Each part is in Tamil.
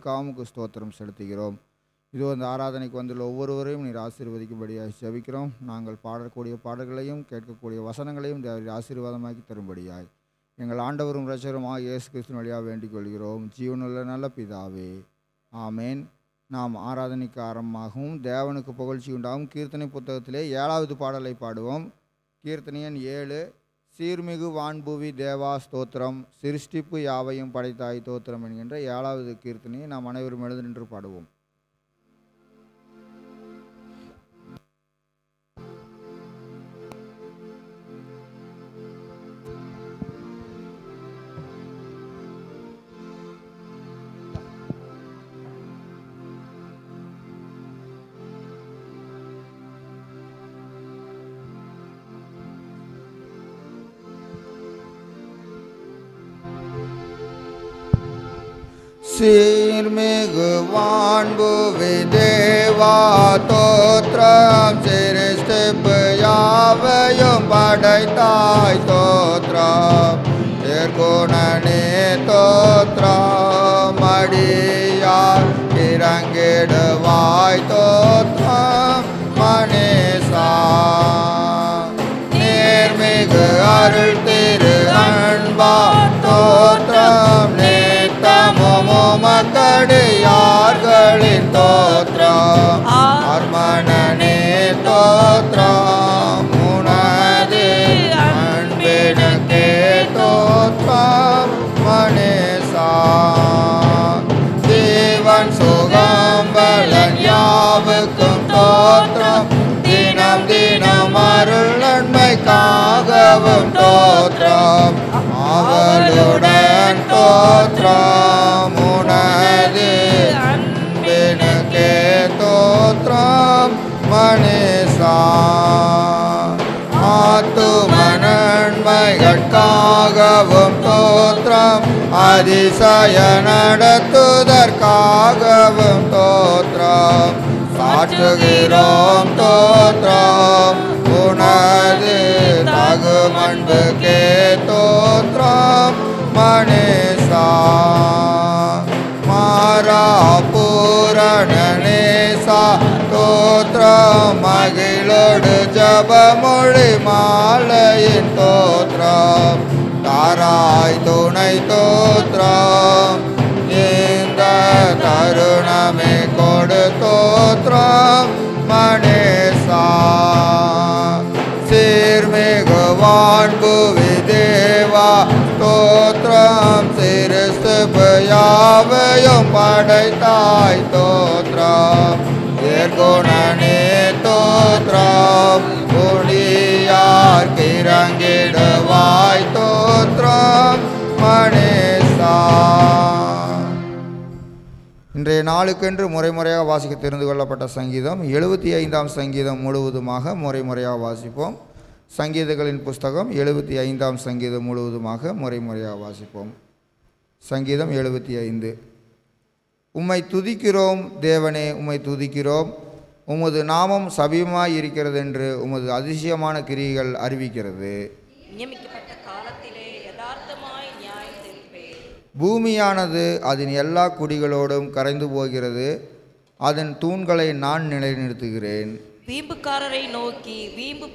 உமக்கு ஸ்தோத்திரம் செலுத்துகிறோம் இது அந்த ஆராதனைக்கு வந்துள்ள ஒவ்வொருவரையும் நீர் ஆசீர்வதிக்கும்படியாக ஜபிக்கிறோம் நாங்கள் பாடக்கூடிய பாடல்களையும் கேட்கக்கூடிய வசனங்களையும் ஆசீர்வாதமாக்கி தரும்படியாய் எங்கள் ஆண்டவரும் ரசகருமாக இயேசு கிருஷ்ணன் வழியாக வேண்டிக் கொள்கிறோம் ஜீவனுள்ள நல்ல பிதாவே ஆமேன் நாம் ஆராதனைக்கு ஆரம்பமாகவும் தேவனுக்கு புகழ்ச்சி உண்டாகும் கீர்த்தனை புத்தகத்திலே ஏழாவது பாடலை பாடுவோம் கீர்த்தனையன் ஏழு சீர்மிகு வான்புவி தேவா ஸ்தோத்திரம் சிருஷ்டிப்பு யாவையும் படைத்தாய் தோத்திரம் என்கின்ற ஏழாவது கீர்த்தனையை நாம் அனைவரும் எழுது நின்று பாடுவோம் தோற்றம் சிருஷ்டிப்பு யாவையும் படைத்தாய் தோற்றம் திருக்குணனே தோற்றம் மடியார் இறங்கிடுவாய் தோற்றம் மணேசா நேர்மிகு அருள் திரு அன்பா தோற்றம் நே ஓமத்தடியார்களின் தோற்றம் அர்மணனே தோற்றம் உனது அன்பினுக்கே தோற்றம் மனுஷா தேவன் சுகம் பலன் யாவுக்கும் தோற்றம் தினம் தினம் அருள் நன்மைக்காகவும் தோற்றம் அவளுடன் தோற்றம் மனன்மைகட்காகவும் தோத்திரம் அதிசய நடத்துதற்காகவும் தோத்திரம் சாற்றுகிறோம் தோற்றம் உணர்ந்து தகுமன்புக்கே தோத்திரம் மனுஷா சாரா பூரணனே சாத்தோத்ர மகிழோடு ஜபமொழி மாலையின் தோத்ரம் தாராய் துணை தோத்ரம் இந்த தருணமே கொடு தோத்ரம் மணேசா சீர்மிகுவான் புவி தேவா தோத்ரம் சிறுசு யாவையும் படைத்தாய் தோத்ரம் ஏற்குணனே தோத்ரம் குடியார் கிரங்கிடுவாய் தோத்ரம் மணேசா இன்றைய நாளுக்கென்று முறைமுறையாக வாசிக்க தெரிந்து கொள்ளப்பட்ட சங்கீதம் எழுபத்தி ஐந்தாம் சங்கீதம் முழுவதுமாக முறைமுறையாக வாசிப்போம் சங்கீதங்களின் புஸ்தகம் எழுபத்தி ஐந்தாம் சங்கீதம் முழுவதுமாக முறைமுறையாக வாசிப்போம் சங்கீதம் எழுபத்தி ஐந்து உம்மை துதிக்கிறோம் தேவனே உம்மை துதிக்கிறோம் உமது நாமம் சபியமாக இருக்கிறது என்று உமது அதிசயமான கிரிகள் அறிவிக்கிறது பூமியானது அதன் எல்லா குடிகளோடும் கரைந்து போகிறது அதன் தூண்களை நான் நிலைநிறுத்துகிறேன் வீம்புக்காரரை நோக்கி வீம்பு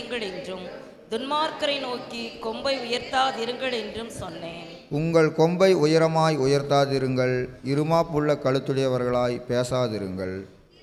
எங்கள் என்றும் துன்மார்க்கரை நோக்கி கொம்பை உயர்த்தாதிருங்கள் என்றும் சொன்னேன் உங்கள் கொம்பை உயரமாய் உயர்த்தாதிருங்கள் இருமாப்புள்ள கழுத்துடையவர்களாய் பேசாதிருங்கள்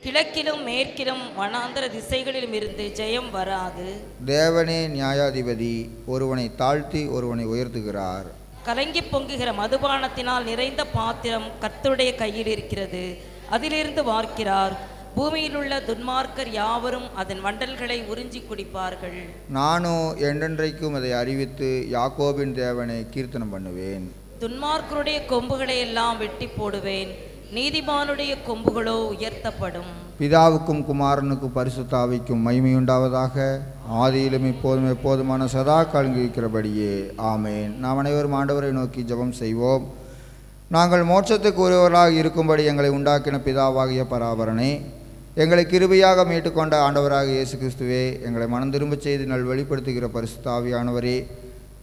கிழக்கிலும் மேற்கிலும் வனாந்திர திசைகளிலும் இருந்து ஜெயம் வராது தேவனே நியாயாதிபதி ஒருவனை தாழ்த்தி ஒருவனை உயர்த்துகிறார் கலங்கி பொங்குகிற மதுபானத்தினால் நிறைந்த பாத்திரம் கத்துடைய கையில் இருக்கிறது அதிலிருந்து வார்க்கிறார் பூமியில் உள்ள துன்மார்க்கர் யாவரும் அதன் வண்டல்களை உறிஞ்சி குடிப்பார்கள் நானோ என்றென்றைக்கும் அதை அறிவித்து யாக்கோபின் தேவனை கீர்த்தனம் பண்ணுவேன் துன்மார்க்கருடைய கொம்புகளை எல்லாம் வெட்டி போடுவேன் நீதிமானுடைய கொம்புகளோ உயர்த்தப்படும் பிதாவுக்கும் குமாரனுக்கும் பரிசுத்தாவிக்கும் மகிமையுண்டாவதாக ஆதியிலும் இப்போதும் எப்போதுமான சதா இருக்கிறபடியே ஆமேன் நாம் அனைவரும் ஆண்டவரை நோக்கி ஜபம் செய்வோம் நாங்கள் மோட்சத்துக்கு ஒருவராக இருக்கும்படி எங்களை உண்டாக்கின பிதாவாகிய பராபரனே எங்களை கிருபையாக மீட்டுக்கொண்ட ஆண்டவராக இயேசு கிறிஸ்துவே எங்களை மனம் திரும்ப செய்து நல் வெளிப்படுத்துகிற பரிசுத்தாவியானவரே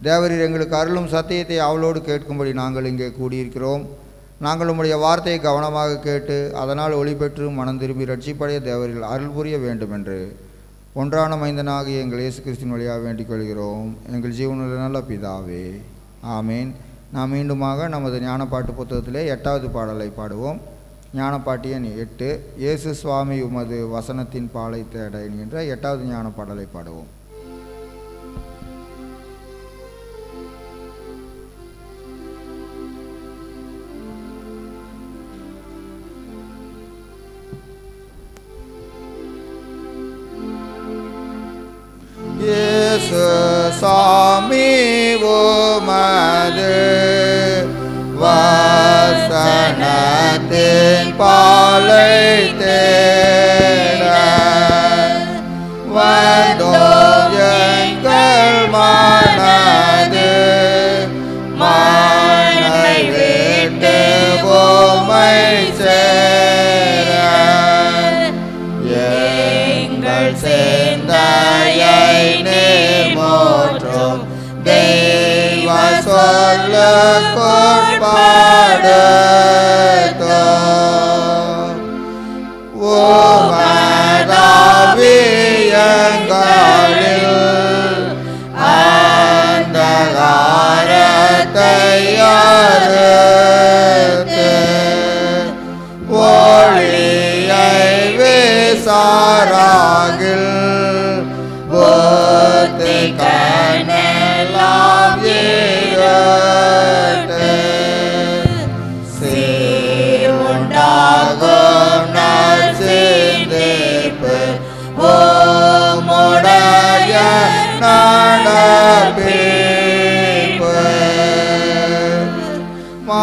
தேவரீர் எங்களுக்கு அருளும் சத்தியத்தை அவளோடு கேட்கும்படி நாங்கள் இங்கே கூடியிருக்கிறோம் நாங்கள் உம்முடைய வார்த்தையை கவனமாக கேட்டு அதனால் ஒளி பெற்று மனம் திரும்பி ரட்சிப்படைய தேவரில் அருள் புரிய வேண்டும் என்று ஒன்றான மைந்தனாக எங்கள் இயேசு கிறிஸ்தின் வழியாக வேண்டிக் கொள்கிறோம் எங்கள் ஜீவனில் நல்ல பிதாவே ஆமேன் நாம் மீண்டுமாக நமது ஞானப்பாட்டு புத்தகத்திலே எட்டாவது பாடலை பாடுவோம் ஞானப்பாட்டியன் எட்டு இயேசு சுவாமி உமது வசனத்தின் பாலை தேட என்கின்ற எட்டாவது ஞான பாடலை பாடுவோம் பாலை தேட வந்தோம் எங்கள் மனது மானை விட்டு கோமை சேர எங்கள் சே Oh, my.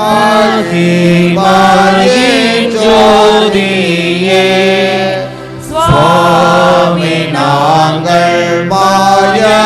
Alki Margin Jodiye Swami Nangal mara.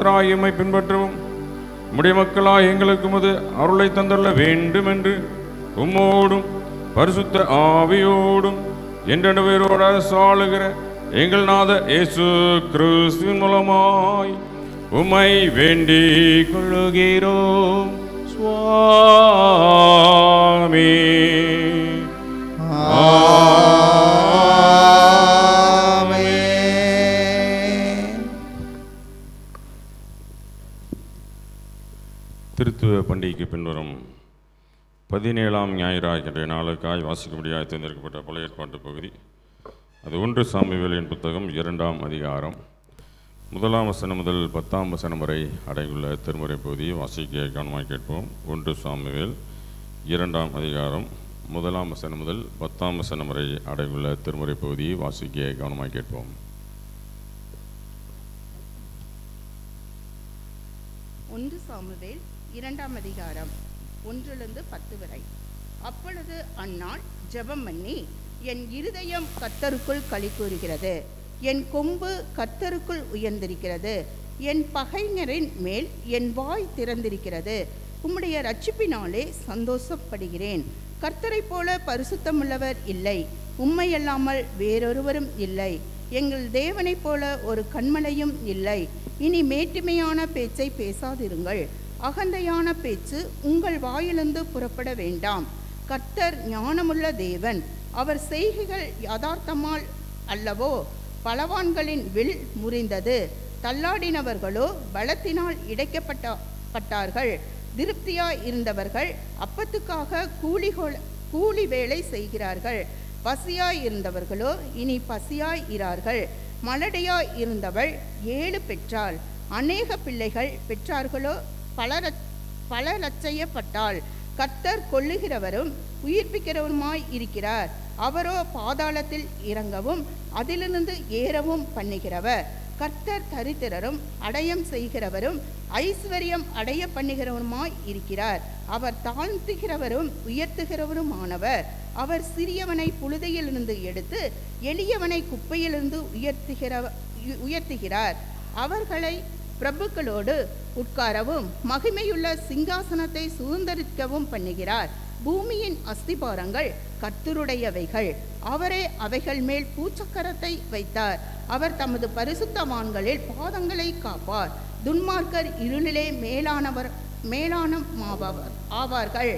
கர்த்தராய் எம்மை பின்பற்றவும் முடி மக்களாய் எங்களுக்கு முது அருளை தந்தள்ள வேண்டும் என்று உம்மோடும் பரிசுத்த ஆவியோடும் பேரோட சாளுகிற எங்கள் நாத இயேசு கிறிஸ்துவின் மூலமாய் உம்மை வேண்டி கொள்ளுகிறோம் சுவாமி பதினேழாம் ஞாயிறாக இன்றைய நாளுக்காய் வாசிக்கும்படியாக தேர்ந்தெடுக்கப்பட்ட பழைய ஏற்பாட்டு பகுதி அது ஒன்று சாமிவேலின் புத்தகம் இரண்டாம் அதிகாரம் முதலாம் வசனம் முதல் பத்தாம் வசனம் வரை அடங்கியுள்ள திருமுறை பகுதியை வாசிக்க கவனமாக கேட்போம் ஒன்று சாமிவேல் இரண்டாம் அதிகாரம் முதலாம் வசனம் முதல் பத்தாம் வசனம் வரை அடங்கியுள்ள திருமுறை பகுதி வாசிக்க கவனமாக கேட்போம் ஒன்று சாமுவேல் இரண்டாம் அதிகாரம் ஒன்றிலிருந்து பத்து வரை அப்பொழுது அந்நாள் ஜெபம் பண்ணி என் இருதயம் கத்தருக்குள் களி கூறுகிறது என் கொம்பு கத்தருக்குள் உயர்ந்திருக்கிறது என் பகைஞரின் மேல் என் வாய் திறந்திருக்கிறது உம்முடைய ரட்சிப்பினாலே சந்தோஷப்படுகிறேன் கர்த்தரை போல பரிசுத்தமுள்ளவர் இல்லை உண்மையல்லாமல் வேறொருவரும் இல்லை எங்கள் தேவனைப் போல ஒரு கண்மலையும் இல்லை இனி மேட்டுமையான பேச்சை பேசாதிருங்கள் அகந்தையான பேச்சு உங்கள் வாயிலிருந்து புறப்பட வேண்டாம் கர்த்தர் ஞானமுள்ள தேவன் அவர் செய்கைகள் யதார்த்தமால் அல்லவோ பலவான்களின் வில் முறிந்தது தள்ளாடினவர்களோ பலத்தினால் இடைக்கப்பட்டார்கள் பட்டார்கள் திருப்தியாய் இருந்தவர்கள் அப்பத்துக்காக கூலி கூலி வேலை செய்கிறார்கள் பசியாய் இருந்தவர்களோ இனி பசியாய் இரார்கள் மலடையாய் இருந்தவள் ஏழு பெற்றாள் அநேக பிள்ளைகள் பெற்றார்களோ பல பல ரச்சையப்பட்டாள் கர்த்தர் கொள்ளுகிறவரும் உயிர்ப்பிக்கிறவருமாய் இருக்கிறார் அவரோ பாதாளத்தில் இறங்கவும் அதிலிருந்து ஏறவும் பண்ணுகிறவர் கர்த்தர் தரித்திரரும் அடயம் செய்கிறவரும் ஐஸ்வர்யம் அடைய பண்ணுகிறவருமாய் இருக்கிறார் அவர் தாழ்த்துகிறவரும் உயர்த்துகிறவருமானவர் அவர் சிறியவனை புழுதையிலிருந்து எடுத்து எளியவனை குப்பையிலிருந்து உயர்த்துகிற உயர்த்துகிறார் அவர்களை பிரபுக்களோடு உட்காரவும் மகிமையுள்ள சிங்காசனத்தை சுதந்திரிக்கவும் பண்ணுகிறார் பூமியின் அஸ்திபாரங்கள் கர்த்தருடையவைகள் அவரே அவைகள் மேல் பூச்சக்கரத்தை வைத்தார் அவர் தமது பரிசுத்தமான்களில் பாதங்களை காப்பார் துன்மார்க்கர் இருளிலே மேலானவர் மேலான மாபவர் ஆவார்கள்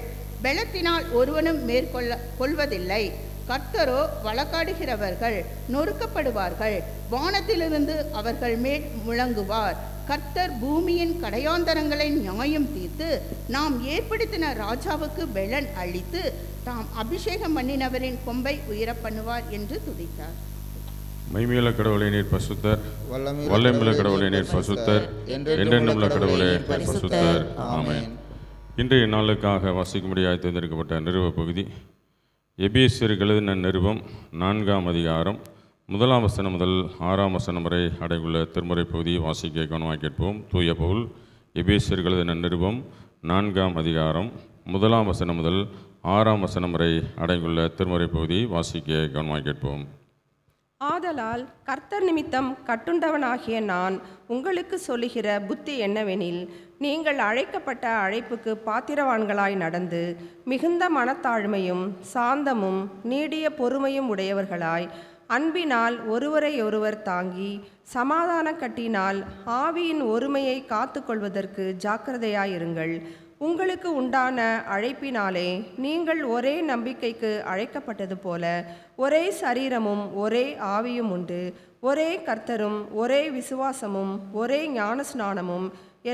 பலத்தினால் ஒருவனும் மேற்கொள்ள கொள்வதில்லை கர்த்தரோ வழக்காடுகிறவர்கள் நொறுக்கப்படுவார்கள் வானத்திலிருந்து அவர்கள் மேல் முழங்குவார் கர்த்தர் பூமியின் கடையாந்தரங்களை நியாயம் தீர்த்து நாம் ஏற்படுத்தின ராஜாவுக்கு பெலன் அளித்து தாம் அபிஷேகம் பண்ணினவரின் கொம்பை உயர பண்ணுவார் என்று துதித்தார் மைமையுள்ள கடவுளை நீர் பசுத்தர் வல்லமையுள்ள கடவுளை நீர் பசுத்தர் என்றென்றுமுள்ள கடவுளை பசுத்தர் ஆமே இன்றைய நாளுக்காக வாசிக்கும்படியாக தேர்ந்தெடுக்கப்பட்ட நிறுவ பகுதி எபிஎஸ்சியர்கள் எழுதின நிறுவம் நான்காம் அதிகாரம் முதலாம் வசனம் முதல் ஆறாம் வசனம் வரை அடைவுள்ள திருமுறை பகுதி வாசிக்க கவனமாக கேட்போம் தூய பவுல் எபேசியர்களது நிருபம் நான்காம் அதிகாரம் முதலாம் வசனம் முதல் ஆறாம் வசனம் வரை அடைவுள்ள திருமுறை பகுதி வாசிக்க கவனமாக கேட்போம் ஆதலால் கர்த்தர் நிமித்தம் கட்டுண்டவனாகிய நான் உங்களுக்கு சொல்லுகிற புத்தி என்னவெனில் நீங்கள் அழைக்கப்பட்ட அழைப்புக்கு பாத்திரவான்களாய் நடந்து மிகுந்த மனத்தாழ்மையும் சாந்தமும் நீடிய பொறுமையும் உடையவர்களாய் அன்பினால் ஒருவரையொருவர் தாங்கி சமாதான கட்டினால் ஆவியின் ஒருமையை காத்து கொள்வதற்கு ஜாக்கிரதையாயிருங்கள் உங்களுக்கு உண்டான அழைப்பினாலே நீங்கள் ஒரே நம்பிக்கைக்கு அழைக்கப்பட்டது போல ஒரே சரீரமும் ஒரே ஆவியும் உண்டு ஒரே கர்த்தரும் ஒரே விசுவாசமும் ஒரே ஞான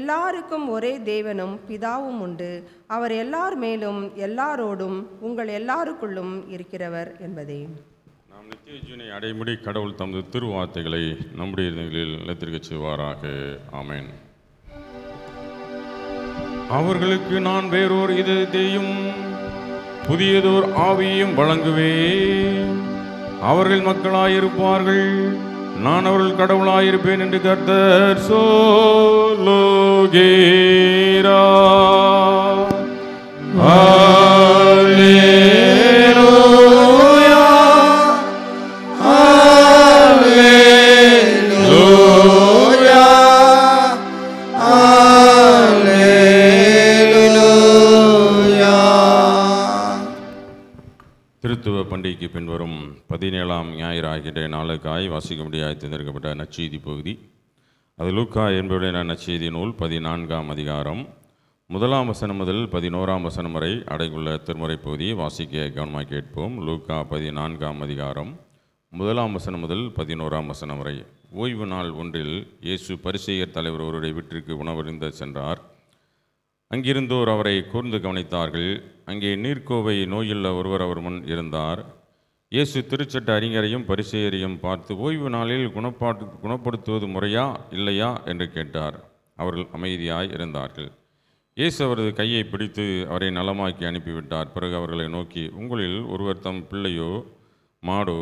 எல்லாருக்கும் ஒரே தேவனும் பிதாவும் உண்டு அவர் எல்லார் மேலும் எல்லாரோடும் உங்கள் எல்லாருக்குள்ளும் இருக்கிறவர் என்பதே நாம் நித்திய ஜீனை அடைமுடி கடவுள் தமது திருவார்த்தைகளை நம்முடைய நிலையில் செய்வாராக ஆமேன் அவர்களுக்கு நான் வேறொரு இதயத்தையும் புதியதோர் ஆவியையும் வழங்குவேன் அவர்கள் மக்களாயிருப்பார்கள் நான் அவர்கள் கடவுளாயிருப்பேன் என்று கர்த்தர் சோலோகேரா ஆ பின்வரும் பதினேழாம் ஞாயிறு ஆகின்ற நாளுக்காய் வாசிக்க முடியாது தேர்ந்தெடுக்கப்பட்ட நச்செய்தி பகுதி அது லூக்கா என்பதுடைய நச்செய்தி நூல் பதினான்காம் அதிகாரம் முதலாம் வசனம் முதல் பதினோராம் வசனம் வரை அடைகுள்ள திருமுறை பகுதியை வாசிக்க கவனமாக கேட்போம் லூக்கா பதினான்காம் அதிகாரம் முதலாம் வசனம் முதல் பதினோராம் வசனம் வரை ஓய்வு நாள் ஒன்றில் இயேசு பரிசெயர் தலைவர் ஒருவருடைய வீட்டிற்கு உணவருந்த சென்றார் அங்கிருந்தோர் அவரை கூர்ந்து கவனித்தார்கள் அங்கே நீர்க்கோவை நோயுள்ள ஒருவர் அவர் முன் இருந்தார் இயேசு திருச்சட்ட அறிஞரையும் பரிசெயரையும் பார்த்து ஓய்வு நாளில் குணப்பாட்டு குணப்படுத்துவது முறையா இல்லையா என்று கேட்டார் அவர்கள் அமைதியாய் இருந்தார்கள் இயேசு அவரது கையை பிடித்து அவரை நலமாக்கி அனுப்பிவிட்டார் பிறகு அவர்களை நோக்கி உங்களில் ஒருவர் தம் பிள்ளையோ மாடோ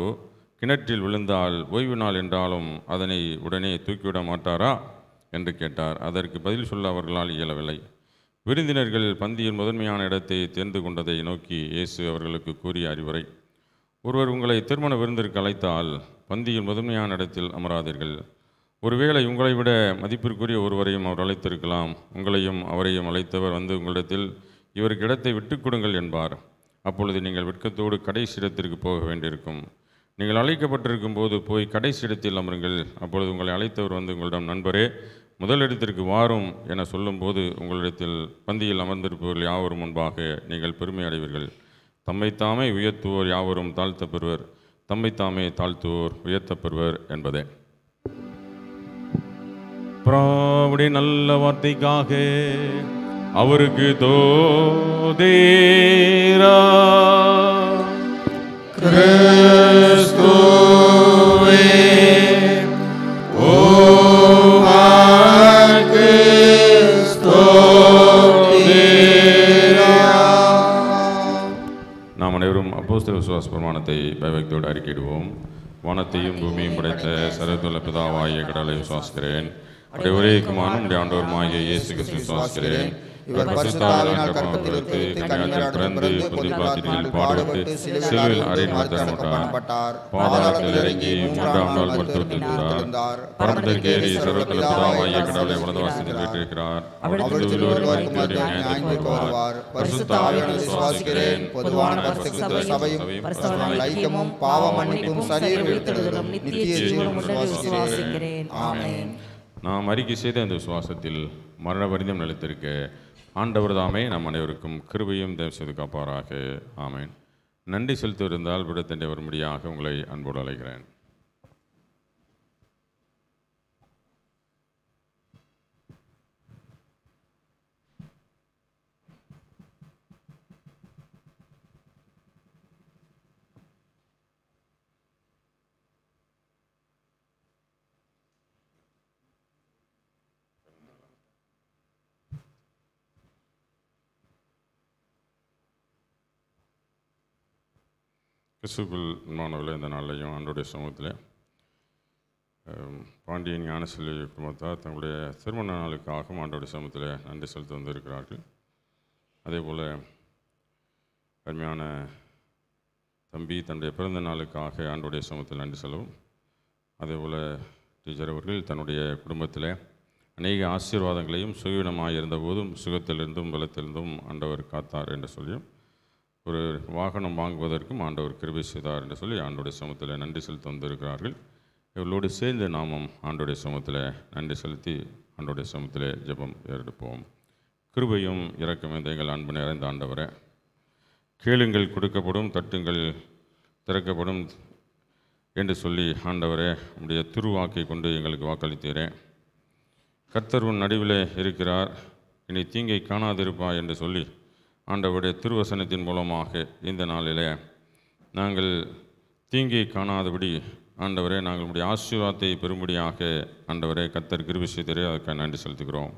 கிணற்றில் விழுந்தால் ஓய்வு நாள் என்றாலும் அதனை உடனே தூக்கிவிட மாட்டாரா என்று கேட்டார் அதற்கு பதில் சொல்ல அவர்களால் இயலவில்லை விருந்தினர்கள் பந்தியின் முதன்மையான இடத்தை தேர்ந்து கொண்டதை நோக்கி இயேசு அவர்களுக்கு கூறிய அறிவுரை ஒருவர் உங்களை திருமண விருந்திற்கு அழைத்தால் பந்தியில் முதன்மையான இடத்தில் அமராதீர்கள் ஒருவேளை உங்களை விட மதிப்பிற்குரிய ஒருவரையும் அவர் அழைத்திருக்கலாம் உங்களையும் அவரையும் அழைத்தவர் வந்து உங்களிடத்தில் இவருக்கு இடத்தை விட்டு கொடுங்கள் என்பார் அப்பொழுது நீங்கள் வெட்கத்தோடு கடைசி இடத்திற்கு போக வேண்டியிருக்கும் நீங்கள் அழைக்கப்பட்டிருக்கும் போது போய் கடைசி இடத்தில் அமருங்கள் அப்பொழுது உங்களை அழைத்தவர் வந்து உங்களிடம் நண்பரே முதல் இடத்திற்கு வாரும் என சொல்லும்போது உங்களிடத்தில் பந்தியில் அமர்ந்திருப்பவர்கள் யாவரும் முன்பாக நீங்கள் பெருமை அடைவீர்கள் தம்மைத்தாமே உயர்த்துவோர் யாவரும் தாழ்த்தப்பெறுவர் தம்மைத்தாமே தாழ்த்துவோர் உயர்த்தப்பெறுவர் என்பதே பிராவுடைய நல்ல வார்த்தைக்காக அவருக்கு தோதேரா கிறிஸ்துவே கிறிஸ்தவ விசுவாச பிரமாணத்தை பயபக்தியோடு அறிக்கிடுவோம் வானத்தையும் பூமியும் படைத்த சரத்துள்ள பிதாவாகிய கடலை விசுவாசிக்கிறேன் அப்படி ஒரே குமாரனும் ஆண்டோருமாகிய இயேசுக்கு விசுவாசிக்கிறேன் இவர் பரிசுத்தாவினால் கற்பத்தில் இருத்து பிறந்து பாடுபட்டு சிலுவையில் அறையப்பட்டார் பாதாளத்தில் இறங்கி மூன்றாம் நாள் மருத்துவத்திருந்தார் சர்வத்தில் கடவுளை கேட்டிருக்கிறார் ஒருவர் வருவார் பரிசுத்தாவினால் விசுவாசிக்கிறேன் பொதுவான பரிசுத்த சபையும் ஐக்கியமும் பாவ மன்னிப்பும் சரீரம் எழுத்துதலும் நித்திய ஜீவனும் விசுவாசிக்கிறேன் ஆமேன் நாம் அறிக்கை செய்த அந்த விசுவாசத்தில் மரண பரிந்தம் நிலைத்திருக்க ஆண்டவர் தாமே நம் அனைவருக்கும் கிருபையும் தேவ செய்து காப்பாராக ஆமேன் நன்றி இருந்தால் விடத்தண்டை வரும்படியாக உங்களை அன்போடு அழைகிறேன் கிறிஸ்துக்குள் மாணவர்களே இந்த நாளையும் அன்றைய சமூகத்தில் பாண்டியன் ஞானசெல்வி குடும்பத்தார் தங்களுடைய திருமண நாளுக்காகவும் ஆண்டோடைய சமூகத்தில் நன்றி செலுத்தி வந்திருக்கிறார்கள் அதே போல் அருமையான தம்பி தன்னுடைய பிறந்த நாளுக்காக ஆண்டோடைய சமூகத்தில் நன்றி செலவும் அதே போல் டீச்சர் அவர்கள் தன்னுடைய குடும்பத்தில் அநேக ஆசீர்வாதங்களையும் சுயவினமாக இருந்தபோதும் சுகத்திலிருந்தும் பலத்திலிருந்தும் ஆண்டவர் காத்தார் என்று சொல்லியும் ஒரு வாகனம் வாங்குவதற்கும் ஆண்டவர் கிருபை செய்தார் என்று சொல்லி ஆண்டோடைய சமத்தில் நன்றி செலுத்த வந்திருக்கிறார்கள் இவர்களோடு சேர்ந்து நாமும் ஆண்டோடைய சமத்தில் நன்றி செலுத்தி ஆண்டோடைய சமத்தில் ஜபம் எடுப்போம் கிருபையும் இறக்கமே எங்கள் அன்பு நிறைந்த ஆண்டவரை கேளுங்கள் கொடுக்கப்படும் தட்டுங்கள் திறக்கப்படும் என்று சொல்லி ஆண்டவரே உடைய திருவாக்கை கொண்டு எங்களுக்கு வாக்களித்தீரேன் கர்த்தர் உன் நடுவில் இருக்கிறார் இனி தீங்கை காணாதிருப்பா என்று சொல்லி ஆண்டவருடைய திருவசனத்தின் மூலமாக இந்த நாளில் நாங்கள் தீங்கை காணாதபடி ஆண்டவரே நாங்கள் உடைய ஆசீர்வாதத்தை பெறும்படியாக ஆண்டவரே கத்தர் கிருபிசித்தரே அதுக்காக நன்றி செலுத்துகிறோம்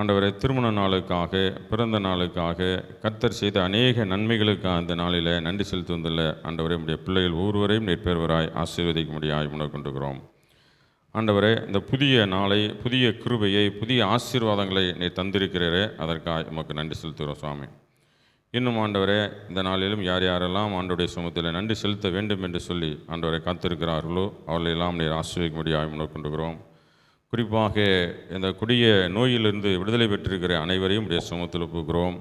ஆண்டவரை திருமண நாளுக்காக பிறந்த நாளுக்காக கத்தர் செய்த அநேக நன்மைகளுக்காக அந்த நாளில் நன்றி செலுத்துவதில் ஆண்டவரே நம்முடைய பிள்ளைகள் ஒவ்வொருவரையும் நெற்பேர்வராய் ஆசீர்வதிக்க முடியாய் கொண்டுகிறோம் ஆண்டவரே இந்த புதிய நாளை புதிய கிருபையை புதிய ஆசீர்வாதங்களை நீ தந்திருக்கிறே அதற்காக உமக்கு நன்றி செலுத்துகிறோம் சுவாமி இன்னும் ஆண்டவரே இந்த நாளிலும் யார் யாரெல்லாம் ஆண்டோடைய சுமத்தில் நன்றி செலுத்த வேண்டும் என்று சொல்லி ஆண்டவரை காத்திருக்கிறார்களோ அவர்களெல்லாம் நீர் ஆசிர்விக்கும்படியாக முன்னோக்கொண்டுகிறோம் குறிப்பாக இந்த கொடிய நோயிலிருந்து விடுதலை பெற்றிருக்கிற அனைவரையும் உடைய சுமத்தில் ஒப்புக்கிறோம்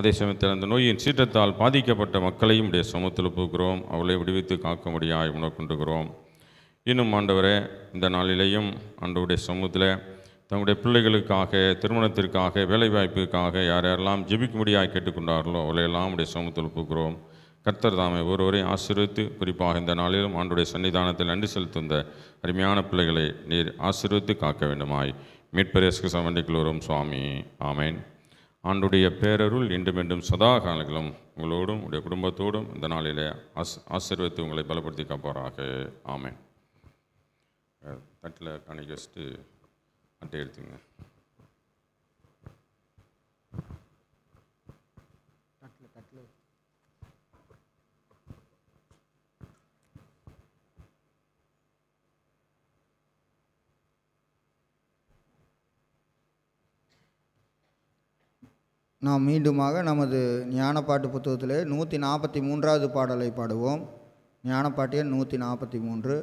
அதே சமயத்தில் அந்த நோயின் சீற்றத்தால் பாதிக்கப்பட்ட மக்களையும் உடைய சுமத்தில் பூக்குறோம் அவர்களை விடுவித்து காக்க காக்கும்படியாக முன்னோக்கொண்டுகிறோம் இன்னும் ஆண்டவரே இந்த நாளிலேயும் ஆண்டவுடைய சமூகத்தில் தங்களுடைய பிள்ளைகளுக்காக திருமணத்திற்காக வேலைவாய்ப்புக்காக யார் யாரெல்லாம் ஜெபிக்க முடியாது கேட்டுக்கொண்டார்களோ அவளையெல்லாம் உடைய சமூகத்தில் ஒப்புக்கிறோம் கர்த்தர் தாமே ஒருவரையும் ஆசீர்வித்து குறிப்பாக இந்த நாளிலும் ஆண்டுடைய சன்னிதானத்தில் நன்றி செலுத்துந்த அருமையான பிள்ளைகளை நீர் ஆசீர்வித்து காக்க வேண்டுமாய் மீட்பரேசுக்கு சமண்டிக்குள் வரும் சுவாமி ஆமேன் ஆண்டுடைய பேரருள் இன்று மீண்டும் சதா காலங்களும் உங்களோடும் உடைய குடும்பத்தோடும் இந்த நாளிலே ஆஸ் ஆசீர்வித்து உங்களை பலப்படுத்தி காப்பாராக ஆமேன் தட்டில் டானிக் வச்சுட்டு அட்டை எடுத்துங்க நாம் மீண்டுமாக நமது ஞானப்பாட்டு புத்தகத்திலே நூற்றி நாற்பத்தி மூன்றாவது பாடலை பாடுவோம் ஞானப்பாட்டியன் நூற்றி நாற்பத்தி மூன்று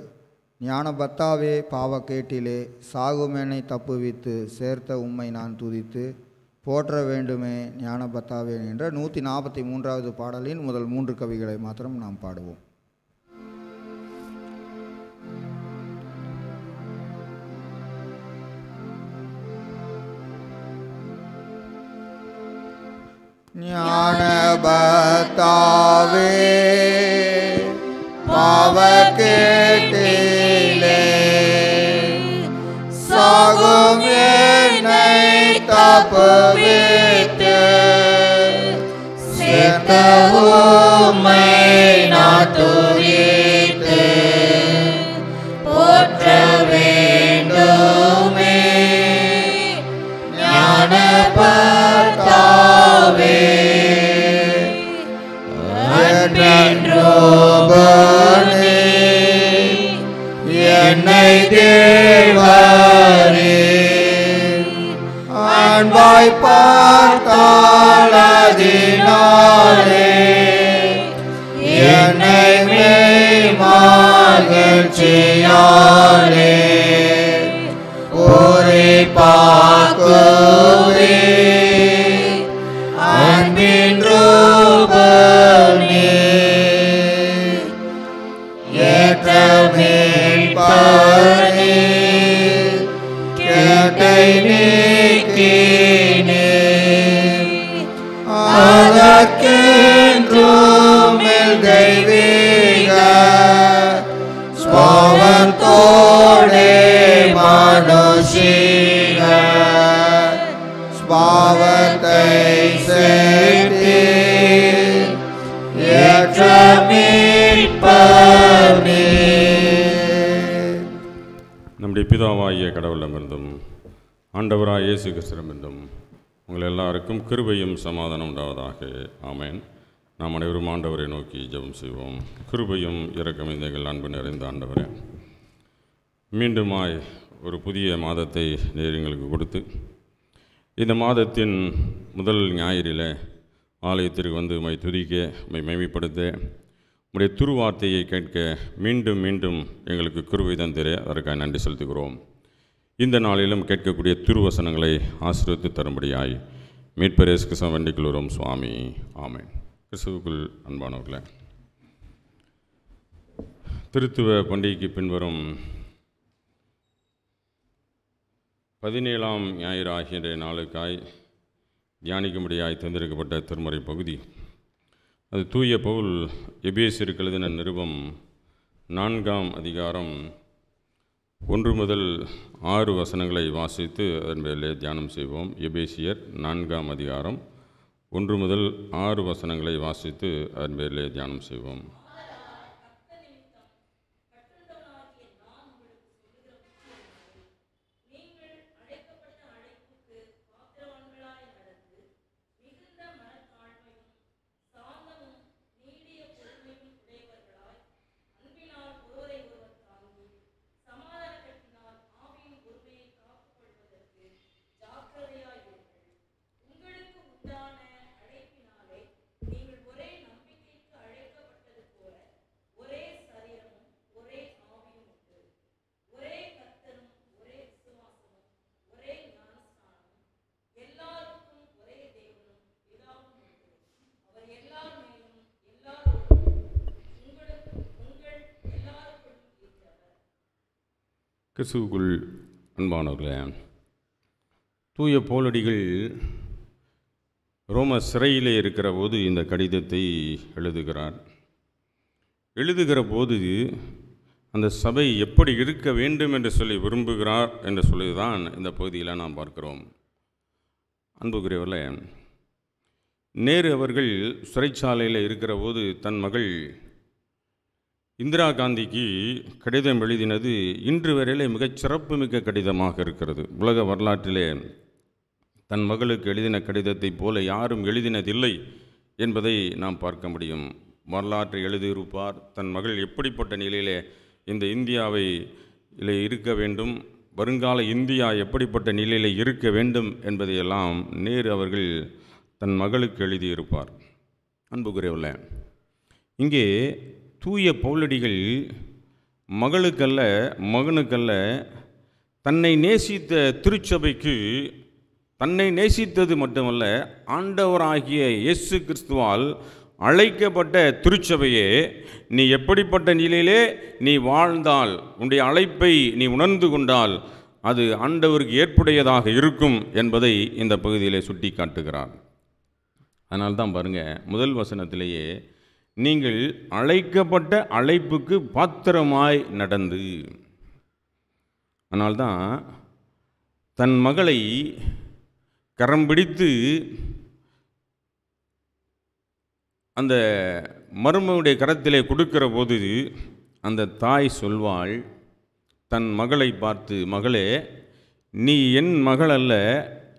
ஞான பத்தாவே பாவக்கேட்டிலே சாகுமேனை தப்புவித்து சேர்த்த உம்மை நான் துதித்து போற்ற வேண்டுமே ஞான பத்தாவே என்ற நூற்றி நாற்பத்தி மூன்றாவது பாடலின் முதல் மூன்று கவிகளை மாத்திரம் நாம் பாடுவோம் ஞானபத்தாவே பாவ பாவக்கேட்டே சாபவித்து செத்த உம்மை நாட்டுவித்து போற்ற வேண்டுமே ஞான பார்த்தாவே என்னை தேவா அன்பாய் பார்த்தாளதினாலே என்னை மகிழ்ச்சியாலே ஒரே பாக்குவே அன்பின் நம்முடைய பிதாவாகிய கடவுளமிருந்தும் ஆண்டவராக இயேசு கிறிஸ்திடமிருந்தும் உங்கள் எல்லாருக்கும் கிருபையும் சமாதானம் உண்டாவதாக ஆமேன் நாம் அனைவரும் ஆண்டவரை நோக்கி ஜெபம் செய்வோம் கிருபையும் இறக்கம் இந்த எங்கள் அன்பு நிறைந்த ஆண்டவரே மீண்டுமாய் ஒரு புதிய மாதத்தை நேரங்களுக்கு கொடுத்து இந்த மாதத்தின் முதல் ஞாயிறில் ஆலயத்திற்கு வந்து உமை துதிக்க உமை மேம்படுத்த உடைய துருவார்த்தையை கேட்க மீண்டும் மீண்டும் எங்களுக்கு குருவை தந்திர அதற்காக நன்றி செலுத்துகிறோம் இந்த நாளிலும் கேட்கக்கூடிய திருவசனங்களை ஆசீர்வித்து தரும்படியாய் மீட்பரேஸ் கிருஷ்ண வண்டிக்குள் வரும் சுவாமி ஆமை கிறிஸ்துவுக்குள் அன்பானவர்களே திருத்துவ பண்டிகைக்கு பின்வரும் பதினேழாம் ஞாயிறு ஆகின்ற நாளுக்காய் தியானிக்கும்படியாய் தந்திருக்கப்பட்ட திருமறை பகுதி அது தூய பவுல் எபேசிற்கு எழுதின நிருபம் நான்காம் அதிகாரம் ஒன்று முதல் ஆறு வசனங்களை வாசித்து அதன் மேலே தியானம் செய்வோம் எபேசியர் நான்காம் அதிகாரம் ஒன்று முதல் ஆறு வசனங்களை வாசித்து அதன் மேலே தியானம் செய்வோம் கிறிஸ்துவுக்குள் அன்பானவர்களே தூய போலடிகள் ரோம சிறையிலே இருக்கிற போது இந்த கடிதத்தை எழுதுகிறார் எழுதுகிற போது அந்த சபை எப்படி இருக்க வேண்டும் என்று சொல்லி விரும்புகிறார் என்று சொல்லிதான் இந்த பகுதியில் நாம் பார்க்கிறோம் அன்புக்குரியவர்களே நேரு அவர்கள் சிறைச்சாலையில் இருக்கிற போது தன் மகள் இந்திரா காந்திக்கு கடிதம் எழுதினது இன்று வரையிலே மிகச் மிக்க கடிதமாக இருக்கிறது உலக வரலாற்றிலே தன் மகளுக்கு எழுதின கடிதத்தைப் போல யாரும் எழுதினதில்லை என்பதை நாம் பார்க்க முடியும் வரலாற்றை எழுதியிருப்பார் தன் மகள் எப்படிப்பட்ட நிலையிலே இந்த இந்தியாவை இருக்க வேண்டும் வருங்கால இந்தியா எப்படிப்பட்ட நிலையில் இருக்க வேண்டும் என்பதையெல்லாம் நேரு அவர்கள் தன் மகளுக்கு எழுதியிருப்பார் அன்புக்குரியவில்லை இங்கே தூய பவுலடிகள் மகளுக்கல்ல மகனுக்கல்ல தன்னை நேசித்த திருச்சபைக்கு தன்னை நேசித்தது மட்டுமல்ல ஆண்டவராகிய இயேசு கிறிஸ்துவால் அழைக்கப்பட்ட திருச்சபையே நீ எப்படிப்பட்ட நிலையிலே நீ வாழ்ந்தால் உன்னுடைய அழைப்பை நீ உணர்ந்து கொண்டால் அது ஆண்டவருக்கு ஏற்புடையதாக இருக்கும் என்பதை இந்த பகுதியிலே சுட்டி காட்டுகிறார் அதனால்தான் பாருங்கள் முதல் வசனத்திலேயே நீங்கள் அழைக்கப்பட்ட அழைப்புக்கு பாத்திரமாய் நடந்து ஆனால்தான் தன் மகளை கரம் பிடித்து அந்த மருமையுடைய கரத்திலே கொடுக்கிற போது அந்த தாய் சொல்வாள் தன் மகளை பார்த்து மகளே நீ என் மகள் அல்ல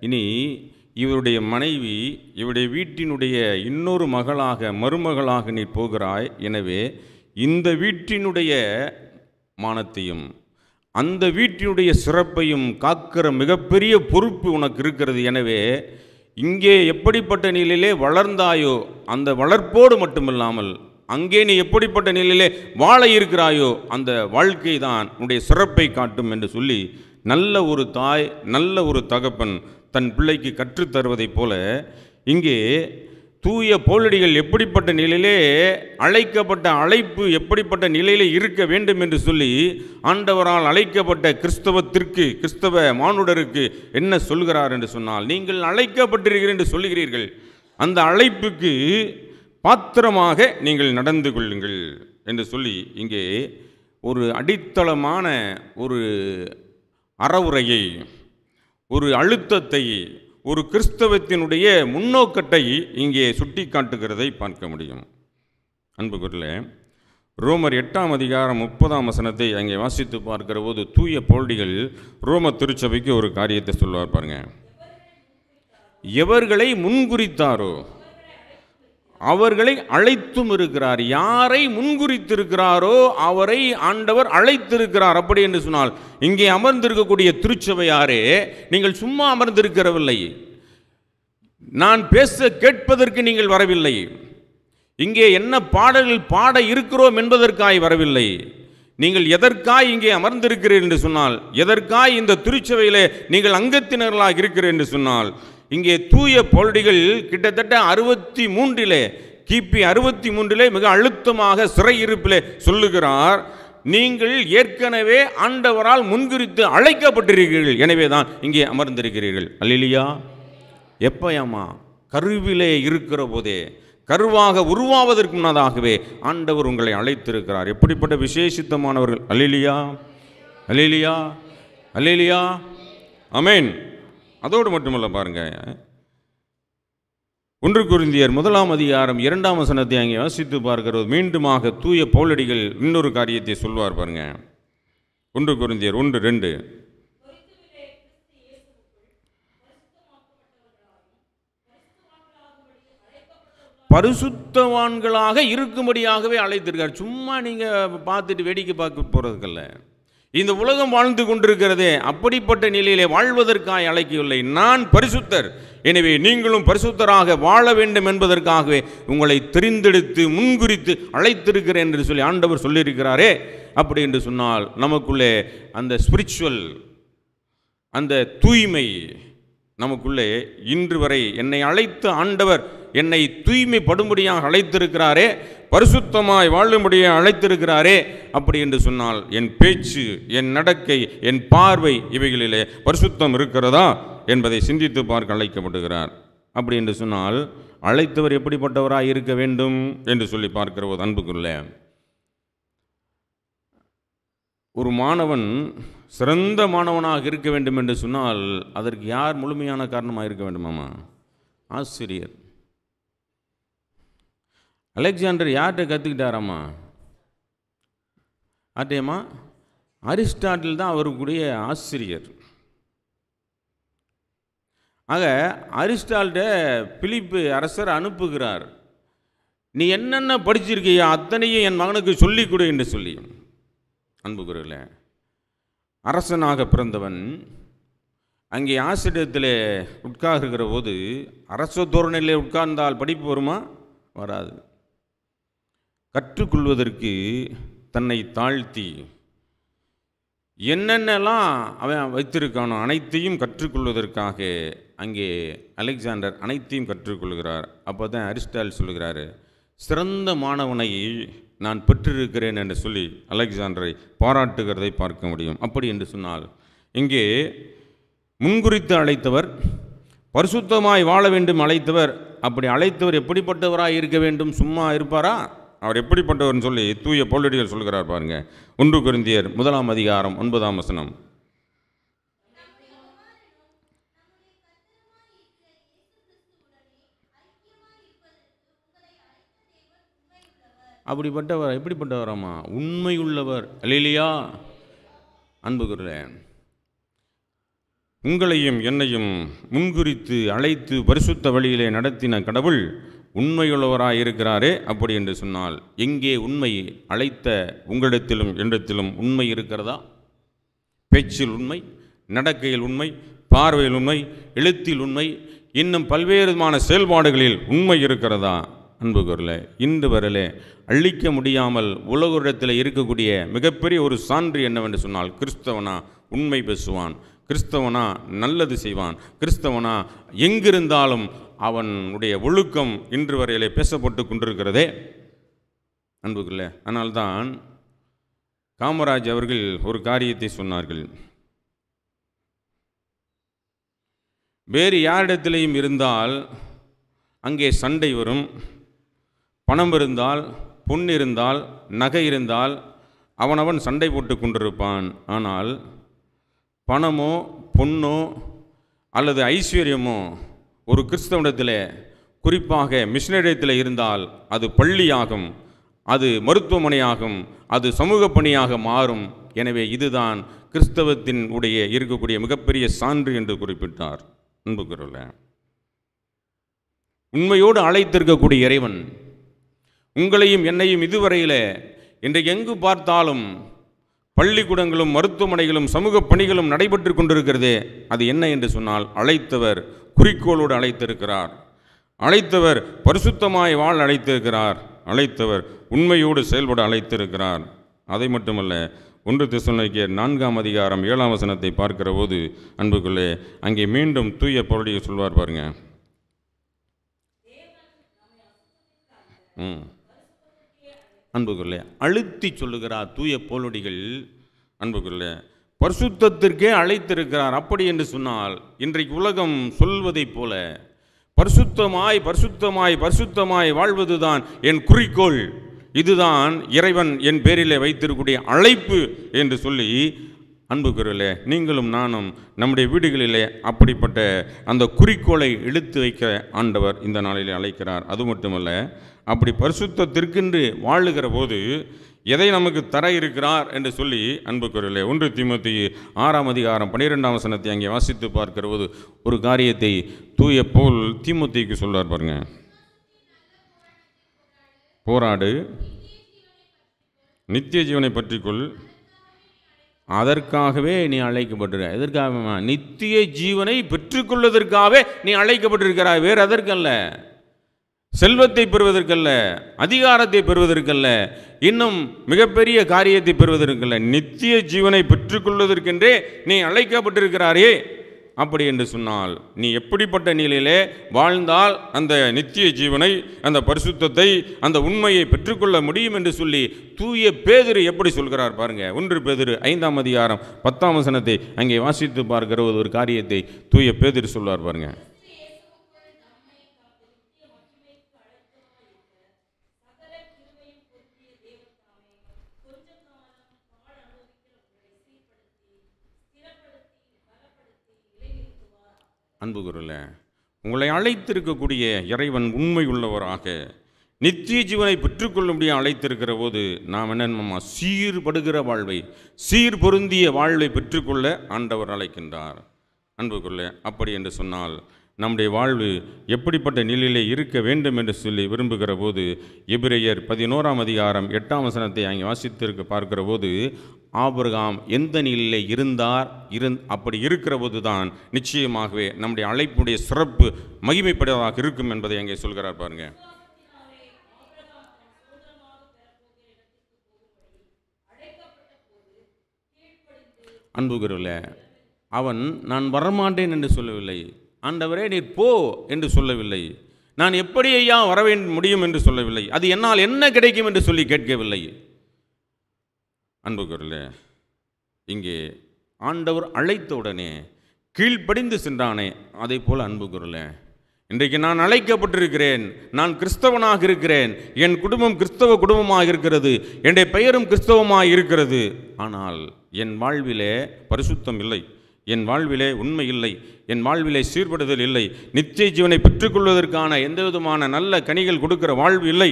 இனி இவருடைய மனைவி இவருடைய வீட்டினுடைய இன்னொரு மகளாக மருமகளாக நீ போகிறாய் எனவே இந்த வீட்டினுடைய மானத்தையும் அந்த வீட்டினுடைய சிறப்பையும் காக்கிற மிகப்பெரிய பொறுப்பு உனக்கு இருக்கிறது எனவே இங்கே எப்படிப்பட்ட நிலையிலே வளர்ந்தாயோ அந்த வளர்ப்போடு மட்டுமில்லாமல் அங்கே நீ எப்படிப்பட்ட நிலையிலே வாழ இருக்கிறாயோ அந்த வாழ்க்கை தான் உன்னுடைய சிறப்பை காட்டும் என்று சொல்லி நல்ல ஒரு தாய் நல்ல ஒரு தகப்பன் தன் பிள்ளைக்கு கற்றுத்தருவதைப் போல இங்கே தூய போலடிகள் எப்படிப்பட்ட நிலையிலே அழைக்கப்பட்ட அழைப்பு எப்படிப்பட்ட நிலையிலே இருக்க வேண்டும் என்று சொல்லி ஆண்டவரால் அழைக்கப்பட்ட கிறிஸ்தவத்திற்கு கிறிஸ்தவ மானுடருக்கு என்ன சொல்கிறார் என்று சொன்னால் நீங்கள் அழைக்கப்பட்டிருக்கிறீர்கள் என்று சொல்லுகிறீர்கள் அந்த அழைப்புக்கு பாத்திரமாக நீங்கள் நடந்து கொள்ளுங்கள் என்று சொல்லி இங்கே ஒரு அடித்தளமான ஒரு அறவுரையை ஒரு அழுத்தத்தை ஒரு கிறிஸ்தவத்தினுடைய முன்னோக்கத்தை இங்கே சுட்டி காட்டுகிறதை பார்க்க முடியும் அன்பு குரல ரோமர் எட்டாம் அதிகாரம் முப்பதாம் வசனத்தை அங்கே வாசித்து பார்க்கிற போது தூய போல்டிகள் ரோம திருச்சபைக்கு ஒரு காரியத்தை சொல்லுவார் பாருங்க எவர்களை முன்குறித்தாரோ அவர்களை அழைத்தும் இருக்கிறார் யாரை முன்குறித்திருக்கிறாரோ அவரை ஆண்டவர் அழைத்திருக்கிறார் அப்படி என்று சொன்னால் இங்கே அமர்ந்திருக்கக்கூடிய திருச்சபையாரே நீங்கள் சும்மா அமர்ந்திருக்கிறவில்லை நான் பேச கேட்பதற்கு நீங்கள் வரவில்லை இங்கே என்ன பாடல்கள் பாட இருக்கிறோம் என்பதற்காய் வரவில்லை நீங்கள் எதற்காய் இங்கே அமர்ந்திருக்கிறீர்கள் என்று சொன்னால் எதற்காய் இந்த திருச்சபையிலே நீங்கள் அங்கத்தினர்களாக இருக்கிறீர்கள் என்று சொன்னால் இங்கே தூய போல்டிகள் கிட்டத்தட்ட அறுபத்தி மூன்றிலே கிபி அறுபத்தி மூன்றிலே மிக அழுத்தமாக சிறையிருப்பிலே சொல்லுகிறார் நீங்கள் ஏற்கனவே ஆண்டவரால் முன்குறித்து அழைக்கப்பட்டிருக்கிறீர்கள் எனவே தான் இங்கே அமர்ந்திருக்கிறீர்கள் அல்லா எப்பயாமா கருவிலே இருக்கிற போதே கருவாக உருவாவதற்கு முன்னதாகவே ஆண்டவர் உங்களை அழைத்திருக்கிறார் எப்படிப்பட்ட விசேஷித்தமானவர்கள் அலிலியா அலிலியா அலிலியா அமேன் அதோடு மட்டுமல்ல பாருங்கள் ஒன்று குருந்தியர் முதலாம் அதிகாரம் இரண்டாம் வசனத்தை அங்கே வாசித்து பார்க்கிறது மீண்டுமாக தூய போலடிகள் இன்னொரு காரியத்தை சொல்வார் பாருங்க ஒன்று குருந்தியர் ஒன்று ரெண்டு பரிசுத்தவான்களாக இருக்கும்படியாகவே அழைத்திருக்கார் சும்மா நீங்கள் பார்த்துட்டு வேடிக்கை பார்க்க போகிறதுக்கல்ல இந்த உலகம் வாழ்ந்து கொண்டிருக்கிறதே அப்படிப்பட்ட நிலையிலே வாழ்வதற்காக அழைக்கவில்லை நான் பரிசுத்தர் எனவே நீங்களும் பரிசுத்தராக வாழ வேண்டும் என்பதற்காகவே உங்களை தெரிந்தெடுத்து முன்குறித்து அழைத்திருக்கிறேன் என்று சொல்லி ஆண்டவர் சொல்லியிருக்கிறாரே அப்படி என்று சொன்னால் நமக்குள்ளே அந்த ஸ்பிரிச்சுவல் அந்த தூய்மை நமக்குள்ளே இன்று வரை என்னை அழைத்த ஆண்டவர் என்னை தூய்மைப்படும்படியாக அழைத்திருக்கிறாரே பரிசுத்தமாய் வாழும்படியாக அழைத்திருக்கிறாரே அப்படி என்று சொன்னால் என் பேச்சு என் நடக்கை என் பார்வை இவைகளிலே பரிசுத்தம் இருக்கிறதா என்பதை சிந்தித்து பார்க்க அழைக்கப்படுகிறார் அப்படி என்று சொன்னால் அழைத்தவர் எப்படிப்பட்டவராக இருக்க வேண்டும் என்று சொல்லி பார்க்கிற ஒரு அன்புக்குள்ள ஒரு மாணவன் சிறந்த மாணவனாக இருக்க வேண்டும் என்று சொன்னால் அதற்கு யார் முழுமையான காரணமாக இருக்க வேண்டுமாமா ஆசிரியர் அலெக்சாண்டர் யார்கிட்ட கற்றுக்கிட்டாராம்மா அதேமா அரிஸ்டாட்டில் தான் அவருக்குரிய ஆசிரியர் ஆக அரிஸ்டால்கிட்ட பிலிப்பு அரசர் அனுப்புகிறார் நீ என்னென்ன படிச்சிருக்கியா அத்தனையும் என் மகனுக்கு சொல்லிக் கொடு என்று சொல்லி அன்புக்குறேன் அரசனாக பிறந்தவன் அங்கே ஆசிரியத்தில் உட்காருகிற போது அரச தோரணையில் உட்கார்ந்தால் படிப்பு வருமா வராது கற்றுக்கொள்வதற்கு தன்னை தாழ்த்தி என்னென்னலாம் அவன் வைத்திருக்கானோ அனைத்தையும் கற்றுக்கொள்வதற்காக அங்கே அலெக்சாண்டர் அனைத்தையும் கற்றுக்கொள்கிறார் அப்போ தான் அரிஸ்டால் சொல்கிறார் சிறந்த மாணவனை நான் பெற்றிருக்கிறேன் என்று சொல்லி அலெக்சாண்டரை பாராட்டுகிறதை பார்க்க முடியும் அப்படி என்று சொன்னால் இங்கே முன்குறித்து அழைத்தவர் பரிசுத்தமாய் வாழ வேண்டும் அழைத்தவர் அப்படி அழைத்தவர் எப்படிப்பட்டவராக இருக்க வேண்டும் சும்மா இருப்பாரா அவர் எப்படிப்பட்டவர்னு சொல்லி தூய பொல்லடிகள் சொல்கிறார் பாருங்கள் ஒன்று குருந்தியர் முதலாம் அதிகாரம் ஒன்பதாம் வசனம் அப்படிப்பட்டவர் எப்படிப்பட்டவராமா உண்மை உள்ளவர் அன்புகிறேன் உங்களையும் என்னையும் முன்குறித்து அழைத்து பரிசுத்த வழியிலே நடத்தின கடவுள் உண்மையுள்ளவராக இருக்கிறாரே அப்படி என்று சொன்னால் எங்கே உண்மை அழைத்த உங்களிடத்திலும் என்னிடத்திலும் உண்மை இருக்கிறதா பேச்சில் உண்மை நடக்கையில் உண்மை பார்வையில் உண்மை எழுத்தில் உண்மை இன்னும் பல்வேறு விதமான செயல்பாடுகளில் உண்மை இருக்கிறதா அன்பு குரலை இன்று வரலே அழிக்க முடியாமல் உலகத்தில் இருக்கக்கூடிய மிகப்பெரிய ஒரு சான்று என்னவென்று சொன்னால் கிறிஸ்தவனா உண்மை பேசுவான் கிறிஸ்தவனா நல்லது செய்வான் கிறிஸ்தவனா எங்கிருந்தாலும் அவனுடைய ஒழுக்கம் இன்று வரையிலே பேசப்பட்டு கொண்டிருக்கிறதே அன்புக்குள்ள அதனால்தான் காமராஜ் அவர்கள் ஒரு காரியத்தை சொன்னார்கள் வேறு யாரிடத்திலையும் இருந்தால் அங்கே சண்டை வரும் பணம் இருந்தால் பொன் இருந்தால் நகை இருந்தால் அவனவன் சண்டை போட்டு கொண்டிருப்பான் ஆனால் பணமோ பொண்ணோ அல்லது ஐஸ்வர்யமோ ஒரு கிறிஸ்தவனிடத்தில் குறிப்பாக மிஷினரிடத்தில் இருந்தால் அது பள்ளியாகும் அது மருத்துவமனையாகும் அது சமூக பணியாக மாறும் எனவே இதுதான் கிறிஸ்தவத்தின் உடைய இருக்கக்கூடிய மிகப்பெரிய சான்று என்று குறிப்பிட்டார் அன்பு உண்மையோடு அழைத்திருக்கக்கூடிய இறைவன் உங்களையும் என்னையும் இதுவரையில் இன்று எங்கு பார்த்தாலும் பள்ளிக்கூடங்களும் மருத்துவமனைகளும் சமூக பணிகளும் நடைபெற்று கொண்டிருக்கிறது அது என்ன என்று சொன்னால் அழைத்தவர் குறிக்கோளோடு அழைத்திருக்கிறார் அழைத்தவர் பரிசுத்தமாய் வாழ் அழைத்திருக்கிறார் அழைத்தவர் உண்மையோடு செயல்பட அழைத்திருக்கிறார் அதை மட்டுமல்ல ஒன்று திசுநோக்கிய நான்காம் அதிகாரம் ஏழாம் வசனத்தை பார்க்கிற போது அன்புக்குள்ளே அங்கே மீண்டும் தூய பொருளியை சொல்வார் பாருங்க ம் அன்புக்குள்ளே அழுத்தி சொல்லுகிறார் தூய போலடிகள் அன்புக்குள்ளே பரிசுத்தத்திற்கே அழைத்திருக்கிறார் அப்படி என்று சொன்னால் இன்றைக்கு உலகம் சொல்வதைப் போல பரிசுத்தமாய் பரிசுத்தமாய் பரிசுத்தமாய் வாழ்வதுதான் என் குறிக்கோள் இதுதான் இறைவன் என் பேரிலே வைத்திருக்கூடிய அழைப்பு என்று சொல்லி அன்புக்குரியலே நீங்களும் நானும் நம்முடைய வீடுகளிலே அப்படிப்பட்ட அந்த குறிக்கோளை இழுத்து வைக்க ஆண்டவர் இந்த நாளில் அழைக்கிறார் அது மட்டுமல்ல அப்படி பரிசுத்திற்கென்று வாழுகிற போது எதை நமக்கு தர இருக்கிறார் என்று சொல்லி அன்புக்குரியலே ஒன்று திமுத்தி ஆறாம் அதிகாரம் பன்னிரெண்டாம் வசனத்தை அங்கே வாசித்து பார்க்கிற போது ஒரு காரியத்தை தூய போல் திமுத்திக்கு சொல்றார் பாருங்க போராடு நித்திய ஜீவனை பற்றிக்கொள் அதற்காகவே நீ அழைக்கப்பட்டிருக்க எதற்காக நித்திய ஜீவனை பெற்றுக்கொள்வதற்காகவே நீ அழைக்கப்பட்டிருக்கிறாய் வேறு அதற்கல்ல செல்வத்தை பெறுவதற்கல்ல அதிகாரத்தை பெறுவதற்கல்ல இன்னும் மிகப்பெரிய காரியத்தை பெறுவதற்கல்ல நித்திய ஜீவனை பெற்றுக்கொள்வதற்கென்றே நீ அழைக்கப்பட்டிருக்கிறாரே அப்படி என்று சொன்னால் நீ எப்படிப்பட்ட நிலையிலே வாழ்ந்தால் அந்த நித்திய ஜீவனை அந்த பரிசுத்தத்தை அந்த உண்மையை பெற்றுக்கொள்ள முடியும் என்று சொல்லி தூய பேதிரு எப்படி சொல்கிறார் பாருங்க ஒன்று பேதிரு ஐந்தாம் அதிகாரம் பத்தாம் வசனத்தை அங்கே வாசித்து பார்க்கிற ஒரு காரியத்தை தூய பேதிரு சொல்வார் பாருங்கள் அன்பு குரல உங்களை அழைத்திருக்கக்கூடிய இறைவன் உண்மை உள்ளவராக நித்திய ஜீவனை பெற்றுக்கொள்ளும்படியாக அழைத்திருக்கிற போது நாம் என்னம்மா சீர்படுகிற வாழ்வை சீர் பொருந்திய வாழ்வை பெற்றுக்கொள்ள ஆண்டவர் அழைக்கின்றார் அன்பு அப்படி என்று சொன்னால் நம்முடைய வாழ்வு எப்படிப்பட்ட நிலையிலே இருக்க வேண்டும் என்று சொல்லி விரும்புகிற போது எபிரேயர் பதினோராம் அதிகாரம் எட்டாம் வசனத்தை அங்கே வாசித்திருக்க பார்க்கிற போது ஆபிரகாம் எந்த நிலையிலே இருந்தார் இருந் அப்படி இருக்கிற போது தான் நிச்சயமாகவே நம்முடைய அழைப்புடைய சிறப்பு மகிமைப்படுவதாக இருக்கும் என்பதை அங்கே சொல்கிறார் பாருங்கள் அன்புகிறவில்லை அவன் நான் வரமாட்டேன் என்று சொல்லவில்லை ஆண்டவரே நீர் போ என்று சொல்லவில்லை நான் எப்படி ஐயா வரவே முடியும் என்று சொல்லவில்லை அது என்னால் என்ன கிடைக்கும் என்று சொல்லி கேட்கவில்லை அன்புக்குரலே இங்கே ஆண்டவர் அழைத்த உடனே கீழ்ப்படிந்து சென்றானே அதே போல் அன்புக்குரலே இன்றைக்கு நான் அழைக்கப்பட்டிருக்கிறேன் நான் கிறிஸ்தவனாக இருக்கிறேன் என் குடும்பம் கிறிஸ்தவ குடும்பமாக இருக்கிறது என்னுடைய பெயரும் கிறிஸ்தவமாக இருக்கிறது ஆனால் என் வாழ்விலே பரிசுத்தம் இல்லை என் வாழ்விலே உண்மை இல்லை என் வாழ்விலே சீர்படுதல் இல்லை நித்திய ஜீவனை பெற்றுக்கொள்வதற்கான எந்த விதமான நல்ல கனிகள் கொடுக்கிற வாழ்வு இல்லை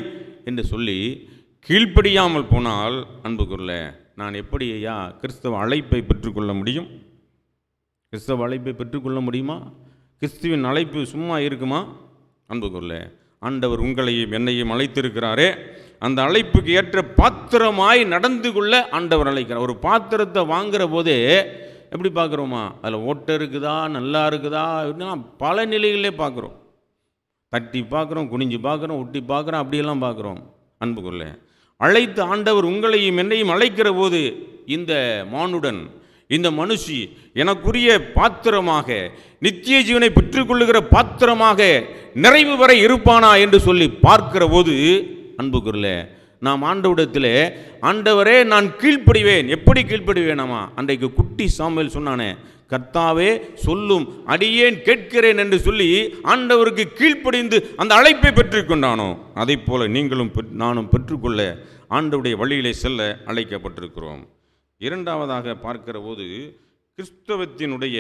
என்று சொல்லி கீழ்ப்படியாமல் போனால் அன்புக்குள்ள நான் எப்படி ஐயா கிறிஸ்தவ அழைப்பை பெற்றுக்கொள்ள முடியும் கிறிஸ்தவ அழைப்பை பெற்றுக்கொள்ள முடியுமா கிறிஸ்துவின் அழைப்பு சும்மா இருக்குமா அன்புக்குள்ள ஆண்டவர் உங்களையும் என்னையும் அழைத்திருக்கிறாரே அந்த அழைப்புக்கு ஏற்ற பாத்திரமாய் நடந்து கொள்ள ஆண்டவர் அழைக்கிறார் ஒரு பாத்திரத்தை வாங்குகிற போதே எப்படி பார்க்குறோமா அதில் ஓட்டை இருக்குதா நல்லா இருக்குதா அப்படின்னா பல நிலைகளிலே பார்க்குறோம் தட்டி பார்க்குறோம் குனிஞ்சு பார்க்குறோம் ஒட்டி பார்க்குறோம் அப்படியெல்லாம் பார்க்குறோம் அன்புக்குள்ள அழைத்து ஆண்டவர் உங்களையும் என்னையும் அழைக்கிற போது இந்த மானுடன் இந்த மனுஷி எனக்குரிய பாத்திரமாக நித்திய ஜீவனை பெற்றுக்கொள்ளுகிற பாத்திரமாக நிறைவு வரை இருப்பானா என்று சொல்லி பார்க்கிற போது அன்புக்குள்ள நாம் ஆண்டவிடத்தில் ஆண்டவரே நான் கீழ்ப்படிவேன் எப்படி கீழ்ப்படிவேனாமா அன்றைக்கு குட்டி சாமியல் சொன்னானே கர்த்தாவே சொல்லும் அடியேன் கேட்கிறேன் என்று சொல்லி ஆண்டவருக்கு கீழ்ப்படிந்து அந்த அழைப்பை பெற்றுக்கொண்டானோ அதை போல நீங்களும் நானும் பெற்றுக்கொள்ள ஆண்டவுடைய வழியிலே செல்ல அழைக்கப்பட்டிருக்கிறோம் இரண்டாவதாக பார்க்கிற போது கிறிஸ்தவத்தினுடைய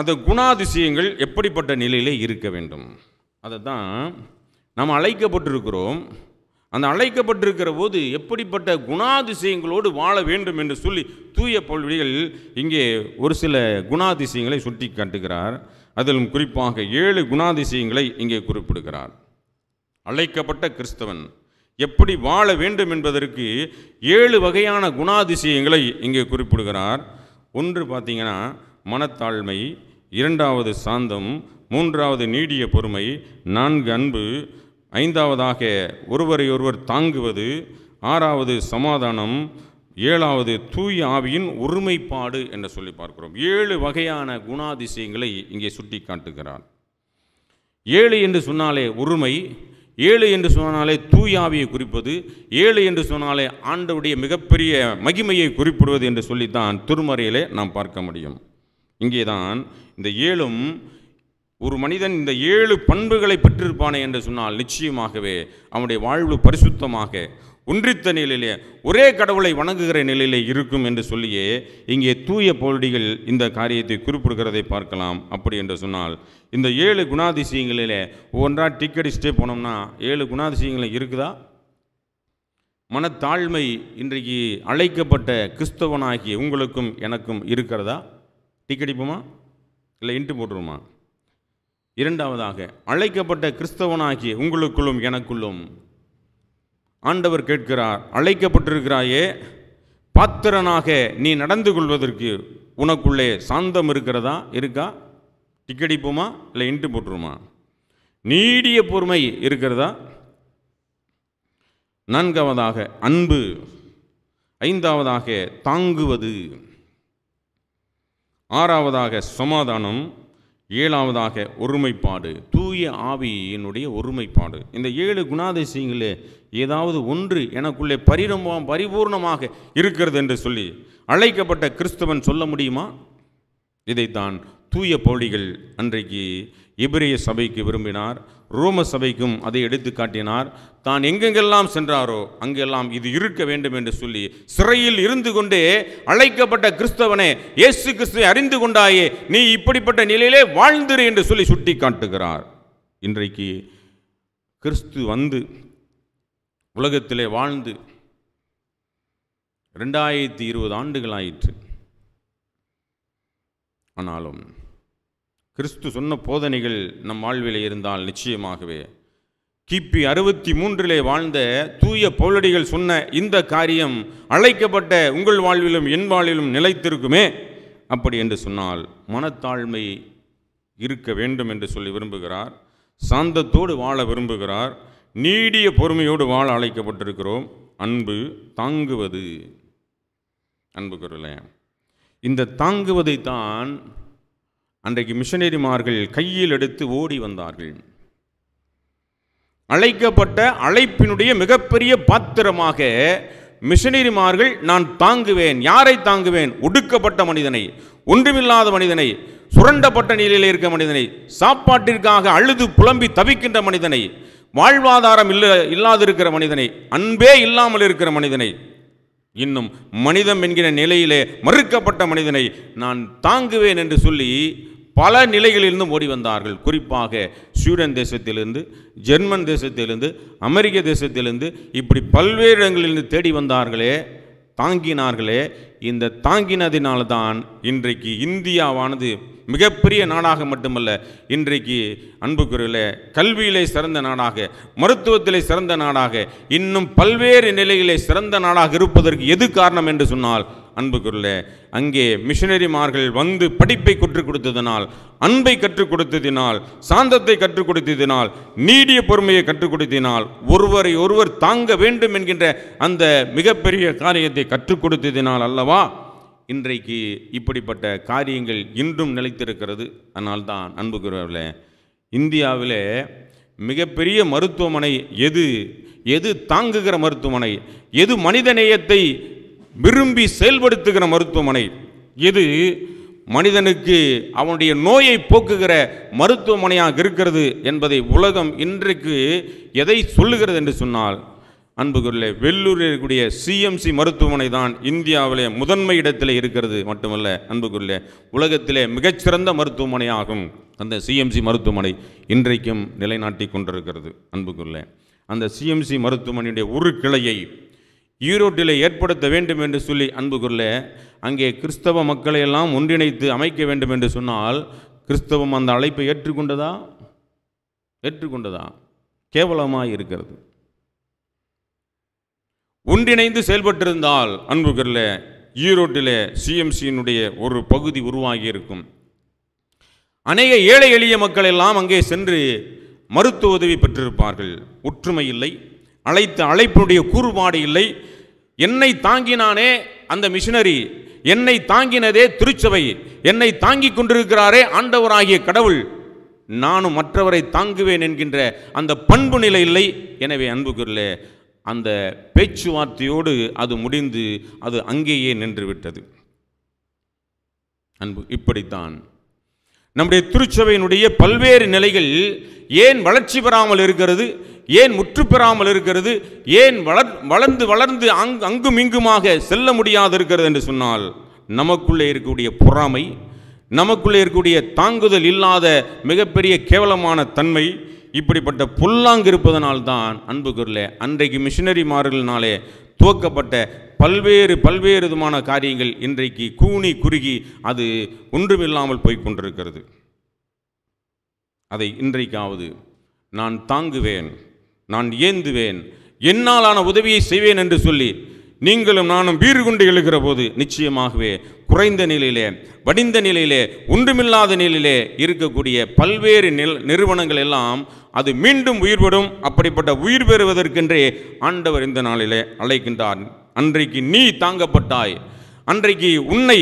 அந்த குணாதிசயங்கள் எப்படிப்பட்ட நிலையிலே இருக்க வேண்டும் அதை தான் நாம் அழைக்கப்பட்டிருக்கிறோம் அந்த அழைக்கப்பட்டிருக்கிற போது எப்படிப்பட்ட குணாதிசயங்களோடு வாழ வேண்டும் என்று சொல்லி தூய பல்வழிகள் இங்கே ஒரு சில குணாதிசயங்களை சுட்டி காட்டுகிறார் அதிலும் குறிப்பாக ஏழு குணாதிசயங்களை இங்கே குறிப்பிடுகிறார் அழைக்கப்பட்ட கிறிஸ்தவன் எப்படி வாழ வேண்டும் என்பதற்கு ஏழு வகையான குணாதிசயங்களை இங்கே குறிப்பிடுகிறார் ஒன்று பார்த்தீங்கன்னா மனத்தாழ்மை இரண்டாவது சாந்தம் மூன்றாவது நீடிய பொறுமை நான்கு அன்பு ஐந்தாவதாக ஒருவரை ஒருவர் தாங்குவது ஆறாவது சமாதானம் ஏழாவது தூய் ஆவியின் ஒருமைப்பாடு என்று சொல்லி பார்க்கிறோம் ஏழு வகையான குணாதிசயங்களை இங்கே சுட்டி காட்டுகிறார் ஏழு என்று சொன்னாலே ஒருமை ஏழு என்று சொன்னாலே தூயாவியை குறிப்பது ஏழு என்று சொன்னாலே ஆண்டவுடைய மிகப்பெரிய மகிமையை குறிப்பிடுவது என்று சொல்லித்தான் திருமறையிலே நாம் பார்க்க முடியும் இங்கே தான் இந்த ஏழும் ஒரு மனிதன் இந்த ஏழு பண்புகளை பெற்றிருப்பானே என்று சொன்னால் நிச்சயமாகவே அவனுடைய வாழ்வு பரிசுத்தமாக ஒன்றித்த நிலையிலே ஒரே கடவுளை வணங்குகிற நிலையிலே இருக்கும் என்று சொல்லியே இங்கே தூய போடிகள் இந்த காரியத்தை குறிப்பிடுகிறதை பார்க்கலாம் அப்படி என்று சொன்னால் இந்த ஏழு குணாதிசயங்களிலே ஒவ்வொன்றா டிக்கெடிஸ்டே போனோம்னா ஏழு குணாதிசயங்களும் இருக்குதா மனத்தாழ்மை இன்றைக்கு அழைக்கப்பட்ட கிறிஸ்தவனாகிய உங்களுக்கும் எனக்கும் இருக்கிறதா டிக்கெடிப்போமா இல்லை இன்ட்டு போட்டுருமா இரண்டாவதாக அழைக்கப்பட்ட கிறிஸ்தவனாகிய உங்களுக்குள்ளும் எனக்குள்ளும் ஆண்டவர் கேட்கிறார் அழைக்கப்பட்டிருக்கிறாயே பாத்திரனாக நீ நடந்து கொள்வதற்கு உனக்குள்ளே சாந்தம் இருக்கிறதா இருக்கா டிக்கடிப்போமா இல்லை இன்ட்டு போட்டுருமா நீடிய பொறுமை இருக்கிறதா நான்காவதாக அன்பு ஐந்தாவதாக தாங்குவது ஆறாவதாக சமாதானம் ஏழாவதாக ஒருமைப்பாடு தூய ஆவியினுடைய ஒருமைப்பாடு இந்த ஏழு குணாதிசயங்களே ஏதாவது ஒன்று எனக்குள்ளே பரிரம்பம் பரிபூர்ணமாக இருக்கிறது என்று சொல்லி அழைக்கப்பட்ட கிறிஸ்தவன் சொல்ல முடியுமா இதைத்தான் தூய பௌடிகள் அன்றைக்கு இபிரிய சபைக்கு விரும்பினார் ரோம சபைக்கும் அதை எடுத்து காட்டினார் தான் எங்கெங்கெல்லாம் சென்றாரோ அங்கெல்லாம் இது இருக்க வேண்டும் என்று சொல்லி சிறையில் இருந்து கொண்டே அழைக்கப்பட்ட கிறிஸ்தவனே இயேசு கிறிஸ்துவை அறிந்து கொண்டாயே நீ இப்படிப்பட்ட நிலையிலே வாழ்ந்திரு என்று சொல்லி சுட்டி காட்டுகிறார் இன்றைக்கு கிறிஸ்து வந்து உலகத்திலே வாழ்ந்து ரெண்டாயிரத்தி இருபது ஆண்டுகள் ஆயிற்று ஆனாலும் கிறிஸ்து சொன்ன போதனைகள் நம் வாழ்வில் இருந்தால் நிச்சயமாகவே கிபி அறுபத்தி மூன்றிலே வாழ்ந்த தூய பௌலடிகள் சொன்ன இந்த காரியம் அழைக்கப்பட்ட உங்கள் வாழ்விலும் என் வாழ்விலும் நிலைத்திருக்குமே அப்படி என்று சொன்னால் மனத்தாழ்மை இருக்க வேண்டும் என்று சொல்லி விரும்புகிறார் சாந்தத்தோடு வாழ விரும்புகிறார் நீடிய பொறுமையோடு வாழ அழைக்கப்பட்டிருக்கிறோம் அன்பு தாங்குவது அன்புக்குறல இந்த தாங்குவதை தான் அன்றைக்கு மிஷனரிமார்கள் கையில் எடுத்து ஓடி வந்தார்கள் அழைக்கப்பட்ட அழைப்பினுடைய மிகப்பெரிய பாத்திரமாக மிஷனரிமார்கள் நான் தாங்குவேன் யாரை தாங்குவேன் ஒடுக்கப்பட்ட மனிதனை ஒன்றுமில்லாத மனிதனை சுரண்டப்பட்ட நிலையில் இருக்க மனிதனை சாப்பாட்டிற்காக அழுது புலம்பி தவிக்கின்ற மனிதனை வாழ்வாதாரம் இல்ல இல்லாதிருக்கிற மனிதனை அன்பே இல்லாமல் இருக்கிற மனிதனை இன்னும் மனிதம் என்கிற நிலையிலே மறுக்கப்பட்ட மனிதனை நான் தாங்குவேன் என்று சொல்லி பல நிலைகளிலிருந்து ஓடி வந்தார்கள் குறிப்பாக ஸ்வீடன் தேசத்திலிருந்து ஜெர்மன் தேசத்திலிருந்து அமெரிக்க தேசத்திலிருந்து இப்படி பல்வேறு இடங்களிலிருந்து தேடி வந்தார்களே தாங்கினார்களே இந்த தாங்கினதினால்தான் தான் இன்றைக்கு இந்தியாவானது மிகப்பெரிய நாடாக மட்டுமல்ல இன்றைக்கு அன்புக்குரியில் கல்வியிலே சிறந்த நாடாக மருத்துவத்திலே சிறந்த நாடாக இன்னும் பல்வேறு நிலையிலே சிறந்த நாடாக இருப்பதற்கு எது காரணம் என்று சொன்னால் அன்புக்குள்ள அங்கே மிஷினரிமார்கள் வந்து படிப்பை கற்றுக் கொடுத்ததினால் அன்பை கற்றுக் கொடுத்ததினால் சாந்தத்தை கற்றுக் கொடுத்ததினால் நீடிய பொறுமையை கற்றுக் கொடுத்ததினால் ஒருவரை ஒருவர் தாங்க வேண்டும் என்கின்ற அந்த மிகப்பெரிய காரியத்தை கற்றுக் கொடுத்ததினால் அல்லவா இன்றைக்கு இப்படிப்பட்ட காரியங்கள் இன்றும் நிலைத்திருக்கிறது அதனால்தான் அன்புக்குறவர்களே இந்தியாவில் மிகப்பெரிய மருத்துவமனை எது எது தாங்குகிற மருத்துவமனை எது மனித நேயத்தை விரும்பி செயல்படுத்துகிற மருத்துவமனை இது மனிதனுக்கு அவனுடைய நோயை போக்குகிற மருத்துவமனையாக இருக்கிறது என்பதை உலகம் இன்றைக்கு எதை சொல்லுகிறது என்று சொன்னால் அன்புக்குள்ளே வெள்ளூரில் இருக்கக்கூடிய சிஎம்சி மருத்துவமனை தான் இந்தியாவிலே முதன்மை இடத்தில் இருக்கிறது மட்டுமல்ல அன்புக்குள்ளே உலகத்திலே மிகச்சிறந்த மருத்துவமனை ஆகும் அந்த சிஎம்சி மருத்துவமனை இன்றைக்கும் நிலைநாட்டி கொண்டிருக்கிறது அன்புக்குள்ளே அந்த சிஎம்சி மருத்துவமனையுடைய ஒரு கிளையை ஈரோட்டில் ஏற்படுத்த வேண்டும் என்று சொல்லி அன்பு கொள்ள அங்கே கிறிஸ்தவ மக்களை எல்லாம் ஒன்றிணைத்து அமைக்க வேண்டும் என்று சொன்னால் கிறிஸ்தவம் அந்த அழைப்பை ஏற்றுக்கொண்டதா ஏற்றுக்கொண்டதா கேவலமாக இருக்கிறது ஒன்றிணைந்து செயல்பட்டிருந்தால் அன்பு கரில் ஈரோட்டில் சிஎம்சியினுடைய ஒரு பகுதி உருவாகி இருக்கும் அநேக ஏழை எளிய மக்கள் எல்லாம் அங்கே சென்று மருத்துவ உதவி பெற்றிருப்பார்கள் ஒற்றுமை இல்லை அழைத்த அழைப்பினுடைய கூறுபாடு இல்லை என்னை தாங்கினானே அந்த மிஷினரி என்னை தாங்கினதே திருச்சபை என்னை தாங்கிக் கொண்டிருக்கிறாரே ஆண்டவராகிய கடவுள் நானும் மற்றவரை தாங்குவேன் என்கின்ற அந்த பண்பு நிலை இல்லை எனவே அன்புக்குரிலே அந்த பேச்சுவார்த்தையோடு அது முடிந்து அது அங்கேயே நின்றுவிட்டது அன்பு இப்படித்தான் நம்முடைய திருச்சபையினுடைய பல்வேறு நிலைகள் ஏன் வளர்ச்சி பெறாமல் இருக்கிறது ஏன் முற்று பெறாமல் இருக்கிறது ஏன் வளர் வளர்ந்து வளர்ந்து அங் அங்கும் இங்குமாக செல்ல முடியாது இருக்கிறது என்று சொன்னால் நமக்குள்ளே இருக்கக்கூடிய பொறாமை நமக்குள்ளே இருக்கக்கூடிய தாங்குதல் இல்லாத மிகப்பெரிய கேவலமான தன்மை இப்படிப்பட்ட புல்லாங்கு இருப்பதனால்தான் அன்புக்குரில் அன்றைக்கு மிஷினரி மாறுகளினாலே துவக்கப்பட்ட பல்வேறு பல்வேறு விதமான காரியங்கள் இன்றைக்கு கூணி குறுகி அது ஒன்றுமில்லாமல் போய்கொண்டிருக்கிறது அதை இன்றைக்காவது நான் தாங்குவேன் நான் ஏந்துவேன் என்னாலான உதவியை செய்வேன் என்று சொல்லி நீங்களும் நானும் வீறு கொண்டு எழுகிற போது நிச்சயமாகவே குறைந்த நிலையிலே வடிந்த நிலையிலே ஒன்றுமில்லாத நிலையிலே இருக்கக்கூடிய பல்வேறு நிறுவனங்கள் எல்லாம் அது மீண்டும் உயிர்படும் அப்படிப்பட்ட உயிர் பெறுவதற்கென்றே ஆண்டவர் இந்த நாளிலே அழைக்கின்றார் அன்றைக்கு நீ தாங்கப்பட்டாய் அன்றைக்கு உன்னை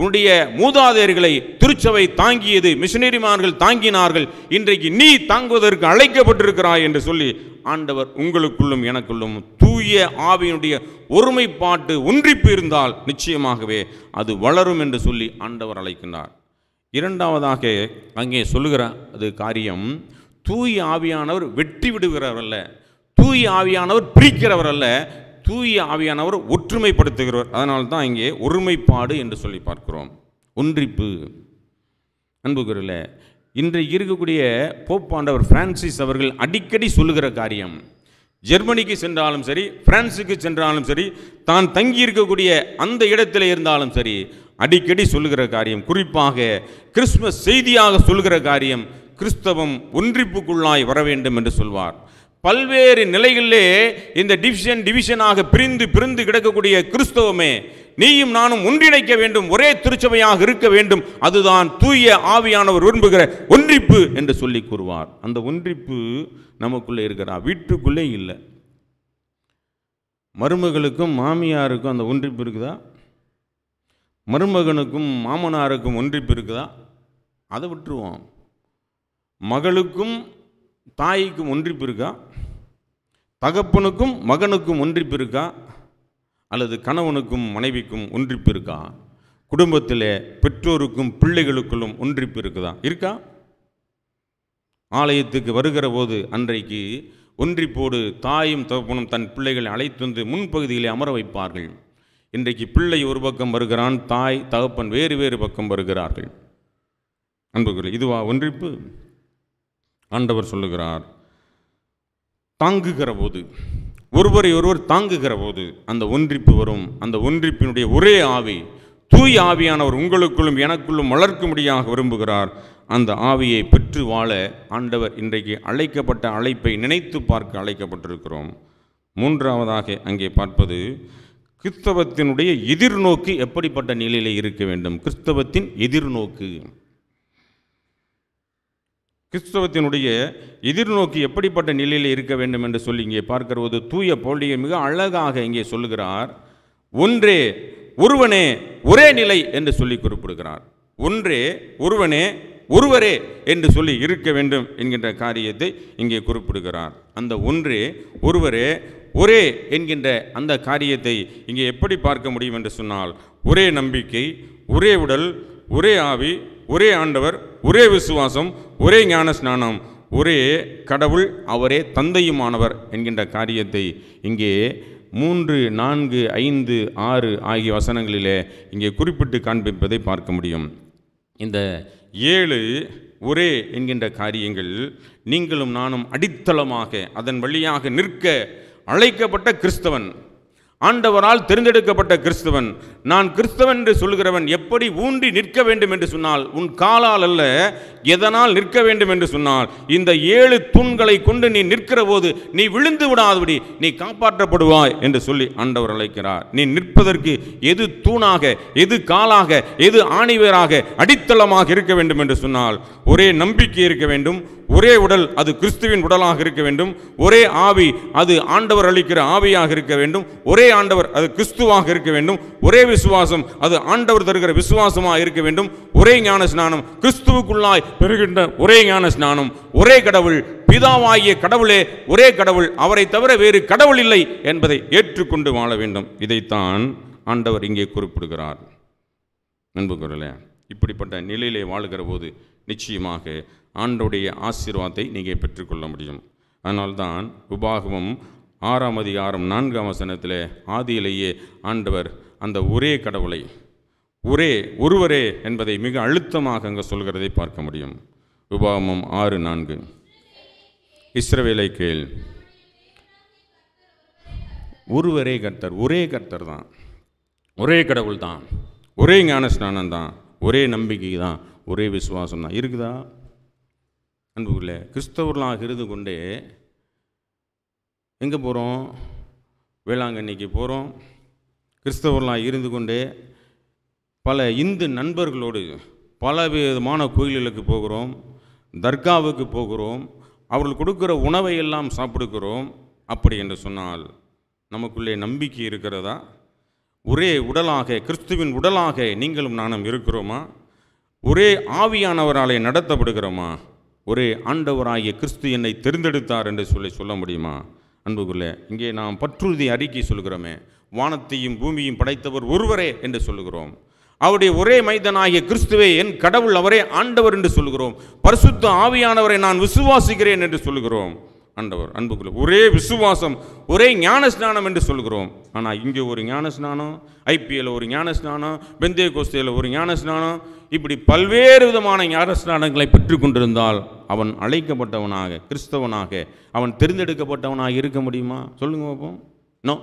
உன்னுடைய மூதாதையர்களை திருச்சபை தாங்கியது மிஷினரிமார்கள் தாங்கினார்கள் இன்றைக்கு நீ தாங்குவதற்கு அழைக்கப்பட்டிருக்கிறாய் என்று சொல்லி ஆண்டவர் உங்களுக்குள்ளும் எனக்குள்ளும் தூய ஆவியினுடைய ஒருமைப்பாட்டு ஒன்றிப்பு இருந்தால் நிச்சயமாகவே அது வளரும் என்று சொல்லி ஆண்டவர் அழைக்கின்றார் இரண்டாவதாக அங்கே சொல்லுகிற அது காரியம் தூய் ஆவியானவர் வெற்றி விடுகிறவர் அல்ல தூய் ஆவியானவர் பிரிக்கிறவர் அல்ல தூய ஆவியானவர் ஒற்றுமைப்படுத்துகிறவர் அதனால் தான் இங்கே ஒருமைப்பாடு என்று சொல்லி பார்க்கிறோம் ஒன்றிப்பு அன்புகுரில் இன்று இருக்கக்கூடிய போப்பாண்டவர் பிரான்சிஸ் அவர்கள் அடிக்கடி சொல்லுகிற காரியம் ஜெர்மனிக்கு சென்றாலும் சரி பிரான்ஸுக்கு சென்றாலும் சரி தான் தங்கி இருக்கக்கூடிய அந்த இடத்துல இருந்தாலும் சரி அடிக்கடி சொல்லுகிற காரியம் குறிப்பாக கிறிஸ்மஸ் செய்தியாக சொல்லுகிற காரியம் கிறிஸ்தவம் ஒன்றிப்புக்குள்ளாய் வர வேண்டும் என்று சொல்வார் பல்வேறு நிலைகளிலே இந்த டிவிஷன் டிவிஷனாக பிரிந்து பிரிந்து கிடக்கக்கூடிய கிறிஸ்தவமே நீயும் நானும் ஒன்றிணைக்க வேண்டும் ஒரே திருச்சபையாக இருக்க வேண்டும் அதுதான் தூய ஆவியானவர் விரும்புகிற ஒன்றிப்பு என்று சொல்லி கூறுவார் அந்த ஒன்றிப்பு நமக்குள்ளே இருக்கிறா வீட்டுக்குள்ளே இல்லை மருமகளுக்கும் மாமியாருக்கும் அந்த ஒன்றிப்பு இருக்குதா மருமகனுக்கும் மாமனாருக்கும் ஒன்றிப்பு இருக்குதா அதை விட்டுருவோம் மகளுக்கும் தாய்க்கும் ஒன்றிப்பு இருக்கா தகப்பனுக்கும் மகனுக்கும் ஒன்றிப்பு இருக்கா அல்லது கணவனுக்கும் மனைவிக்கும் ஒன்றிப்பு இருக்கா குடும்பத்தில் பெற்றோருக்கும் பிள்ளைகளுக்குள்ளும் ஒன்றிப்பு இருக்குதா இருக்கா ஆலயத்துக்கு வருகிற போது அன்றைக்கு ஒன்றிப்போடு தாயும் தகப்பனும் தன் பிள்ளைகளை அழைத்து வந்து முன்பகுதியிலே அமர வைப்பார்கள் இன்றைக்கு பிள்ளை ஒரு பக்கம் வருகிறான் தாய் தகப்பன் வேறு வேறு பக்கம் வருகிறார்கள் அன்புகள் இதுவா ஒன்றிப்பு ஆண்டவர் சொல்லுகிறார் தாங்குகிற போது ஒருவரை ஒருவர் தாங்குகிற போது அந்த ஒன்றிப்பு வரும் அந்த ஒன்றிப்பினுடைய ஒரே ஆவி தூய் ஆவியானவர் உங்களுக்குள்ளும் எனக்குள்ளும் வளர்க்கும்படியாக விரும்புகிறார் அந்த ஆவியை பெற்று வாழ ஆண்டவர் இன்றைக்கு அழைக்கப்பட்ட அழைப்பை நினைத்து பார்க்க அழைக்கப்பட்டிருக்கிறோம் மூன்றாவதாக அங்கே பார்ப்பது கிறிஸ்தவத்தினுடைய எதிர்நோக்கு எப்படிப்பட்ட நிலையில் இருக்க வேண்டும் கிறிஸ்தவத்தின் எதிர்நோக்கு கிறிஸ்தவத்தினுடைய எதிர்நோக்கி எப்படிப்பட்ட நிலையில் இருக்க வேண்டும் என்று சொல்லி இங்கே பார்க்கிற போது தூய போலியை மிக அழகாக இங்கே சொல்லுகிறார் ஒன்றே ஒருவனே ஒரே நிலை என்று சொல்லி குறிப்பிடுகிறார் ஒன்றே ஒருவனே ஒருவரே என்று சொல்லி இருக்க வேண்டும் என்கின்ற காரியத்தை இங்கே குறிப்பிடுகிறார் அந்த ஒன்றே ஒருவரே ஒரே என்கின்ற அந்த காரியத்தை இங்கே எப்படி பார்க்க முடியும் என்று சொன்னால் ஒரே நம்பிக்கை ஒரே உடல் ஒரே ஆவி ஒரே ஆண்டவர் ஒரே விசுவாசம் ஒரே ஞான ஸ்நானம் ஒரே கடவுள் அவரே தந்தையுமானவர் என்கின்ற காரியத்தை இங்கே மூன்று நான்கு ஐந்து ஆறு ஆகிய வசனங்களிலே இங்கே குறிப்பிட்டு காண்பிப்பதை பார்க்க முடியும் இந்த ஏழு ஒரே என்கின்ற காரியங்கள் நீங்களும் நானும் அடித்தளமாக அதன் வழியாக நிற்க அழைக்கப்பட்ட கிறிஸ்தவன் ஆண்டவரால் தெரிந்தெடுக்கப்பட்ட கிறிஸ்தவன் நான் கிறிஸ்தவன் என்று சொல்கிறவன் எப்படி ஊன்றி நிற்க வேண்டும் என்று சொன்னால் உன் காலால் அல்ல எதனால் நிற்க வேண்டும் என்று சொன்னால் இந்த ஏழு தூண்களை கொண்டு நீ நிற்கிற போது நீ விழுந்து விடாதபடி நீ காப்பாற்றப்படுவாய் என்று சொல்லி ஆண்டவர் அழைக்கிறார் நீ நிற்பதற்கு எது தூணாக எது காலாக எது ஆணிவராக அடித்தளமாக இருக்க வேண்டும் என்று சொன்னால் ஒரே நம்பிக்கை இருக்க வேண்டும் ஒரே உடல் அது கிறிஸ்துவின் உடலாக இருக்க வேண்டும் ஒரே ஆவி அது ஆண்டவர் அளிக்கிற ஆவியாக இருக்க வேண்டும் ஒரே ஆண்டவர் அது கிறிஸ்துவாக இருக்க வேண்டும் ஒரே விசுவாசம் அது ஆண்டவர் தருகிற விசுவாசமாக இருக்க வேண்டும் ஒரே ஞான ஸ்நானம் கிறிஸ்துவுக்குள்ளாய் பெறுகின்ற ஒரே ஞான ஸ்நானம் ஒரே கடவுள் பிதாவாகிய கடவுளே ஒரே கடவுள் அவரை தவிர வேறு கடவுள் இல்லை என்பதை ஏற்றுக்கொண்டு வாழ வேண்டும் இதைத்தான் ஆண்டவர் இங்கே குறிப்பிடுகிறார் நண்பு குரலே இப்படிப்பட்ட நிலையிலே வாழ்கிற போது நிச்சயமாக ஆண்டோடைய ஆசீர்வாதத்தை நீங்கள் பெற்றுக்கொள்ள முடியும் அதனால்தான் உபாகமும் ஆறாம் அதிகாரம் நான்காம் வசனத்தில் ஆதியிலேயே ஆண்டவர் அந்த ஒரே கடவுளை ஒரே ஒருவரே என்பதை மிக அழுத்தமாக அங்கே சொல்கிறதை பார்க்க முடியும் விபாமம் ஆறு நான்கு இஸ்ரவேலை கேள் ஒருவரே கர்த்தர் ஒரே கர்த்தர் தான் ஒரே கடவுள் தான் ஒரே ஞானஸ்நானம் தான் ஒரே நம்பிக்கை தான் ஒரே விசுவாசம் தான் இருக்குதா அன்புக்குள்ளே கிறிஸ்தவர்களாக இருந்து கொண்டே எங்கே போகிறோம் வேளாங்கண்ணிக்கு போகிறோம் கிறிஸ்தவர்களாக இருந்து கொண்டே பல இந்து நண்பர்களோடு பல விதமான கோயில்களுக்கு போகிறோம் தர்காவுக்கு போகிறோம் அவர்கள் கொடுக்குற உணவை எல்லாம் சாப்பிடுகிறோம் அப்படி என்று சொன்னால் நமக்குள்ளே நம்பிக்கை இருக்கிறதா ஒரே உடலாக கிறிஸ்துவின் உடலாக நீங்களும் நானும் இருக்கிறோமா ஒரே ஆவியானவராலே நடத்தப்படுகிறோமா ஒரே ஆண்டவராகிய கிறிஸ்து என்னை தெரிந்தெடுத்தார் என்று சொல்லி சொல்ல முடியுமா அன்புக்குள்ளே இங்கே நாம் பற்றுறுதி அறிக்கை சொல்கிறோமே வானத்தையும் பூமியும் படைத்தவர் ஒருவரே என்று சொல்லுகிறோம் அவருடைய ஒரே மைதனாகிய கிறிஸ்துவே என் கடவுள் அவரே ஆண்டவர் என்று சொல்கிறோம் பரிசுத்த ஆவியானவரை நான் விசுவாசிக்கிறேன் என்று சொல்கிறோம் ஆண்டவர் அன்புக்குள்ள ஒரே விசுவாசம் ஒரே ஞான ஸ்நானம் என்று சொல்கிறோம் ஆனால் இங்கே ஒரு ஞான ஸ்நானம் ஐபிஎல் ஒரு ஞான ஸ்நானம் பெந்தே கோஸ்தையில் ஒரு ஞான ஸ்நானம் இப்படி பல்வேறு விதமான ஞான ஸ்நானங்களை பெற்று கொண்டிருந்தால் அவன் அழைக்கப்பட்டவனாக கிறிஸ்தவனாக அவன் தெரிந்தெடுக்கப்பட்டவனாக இருக்க முடியுமா சொல்லுங்க பார்ப்போம் நோ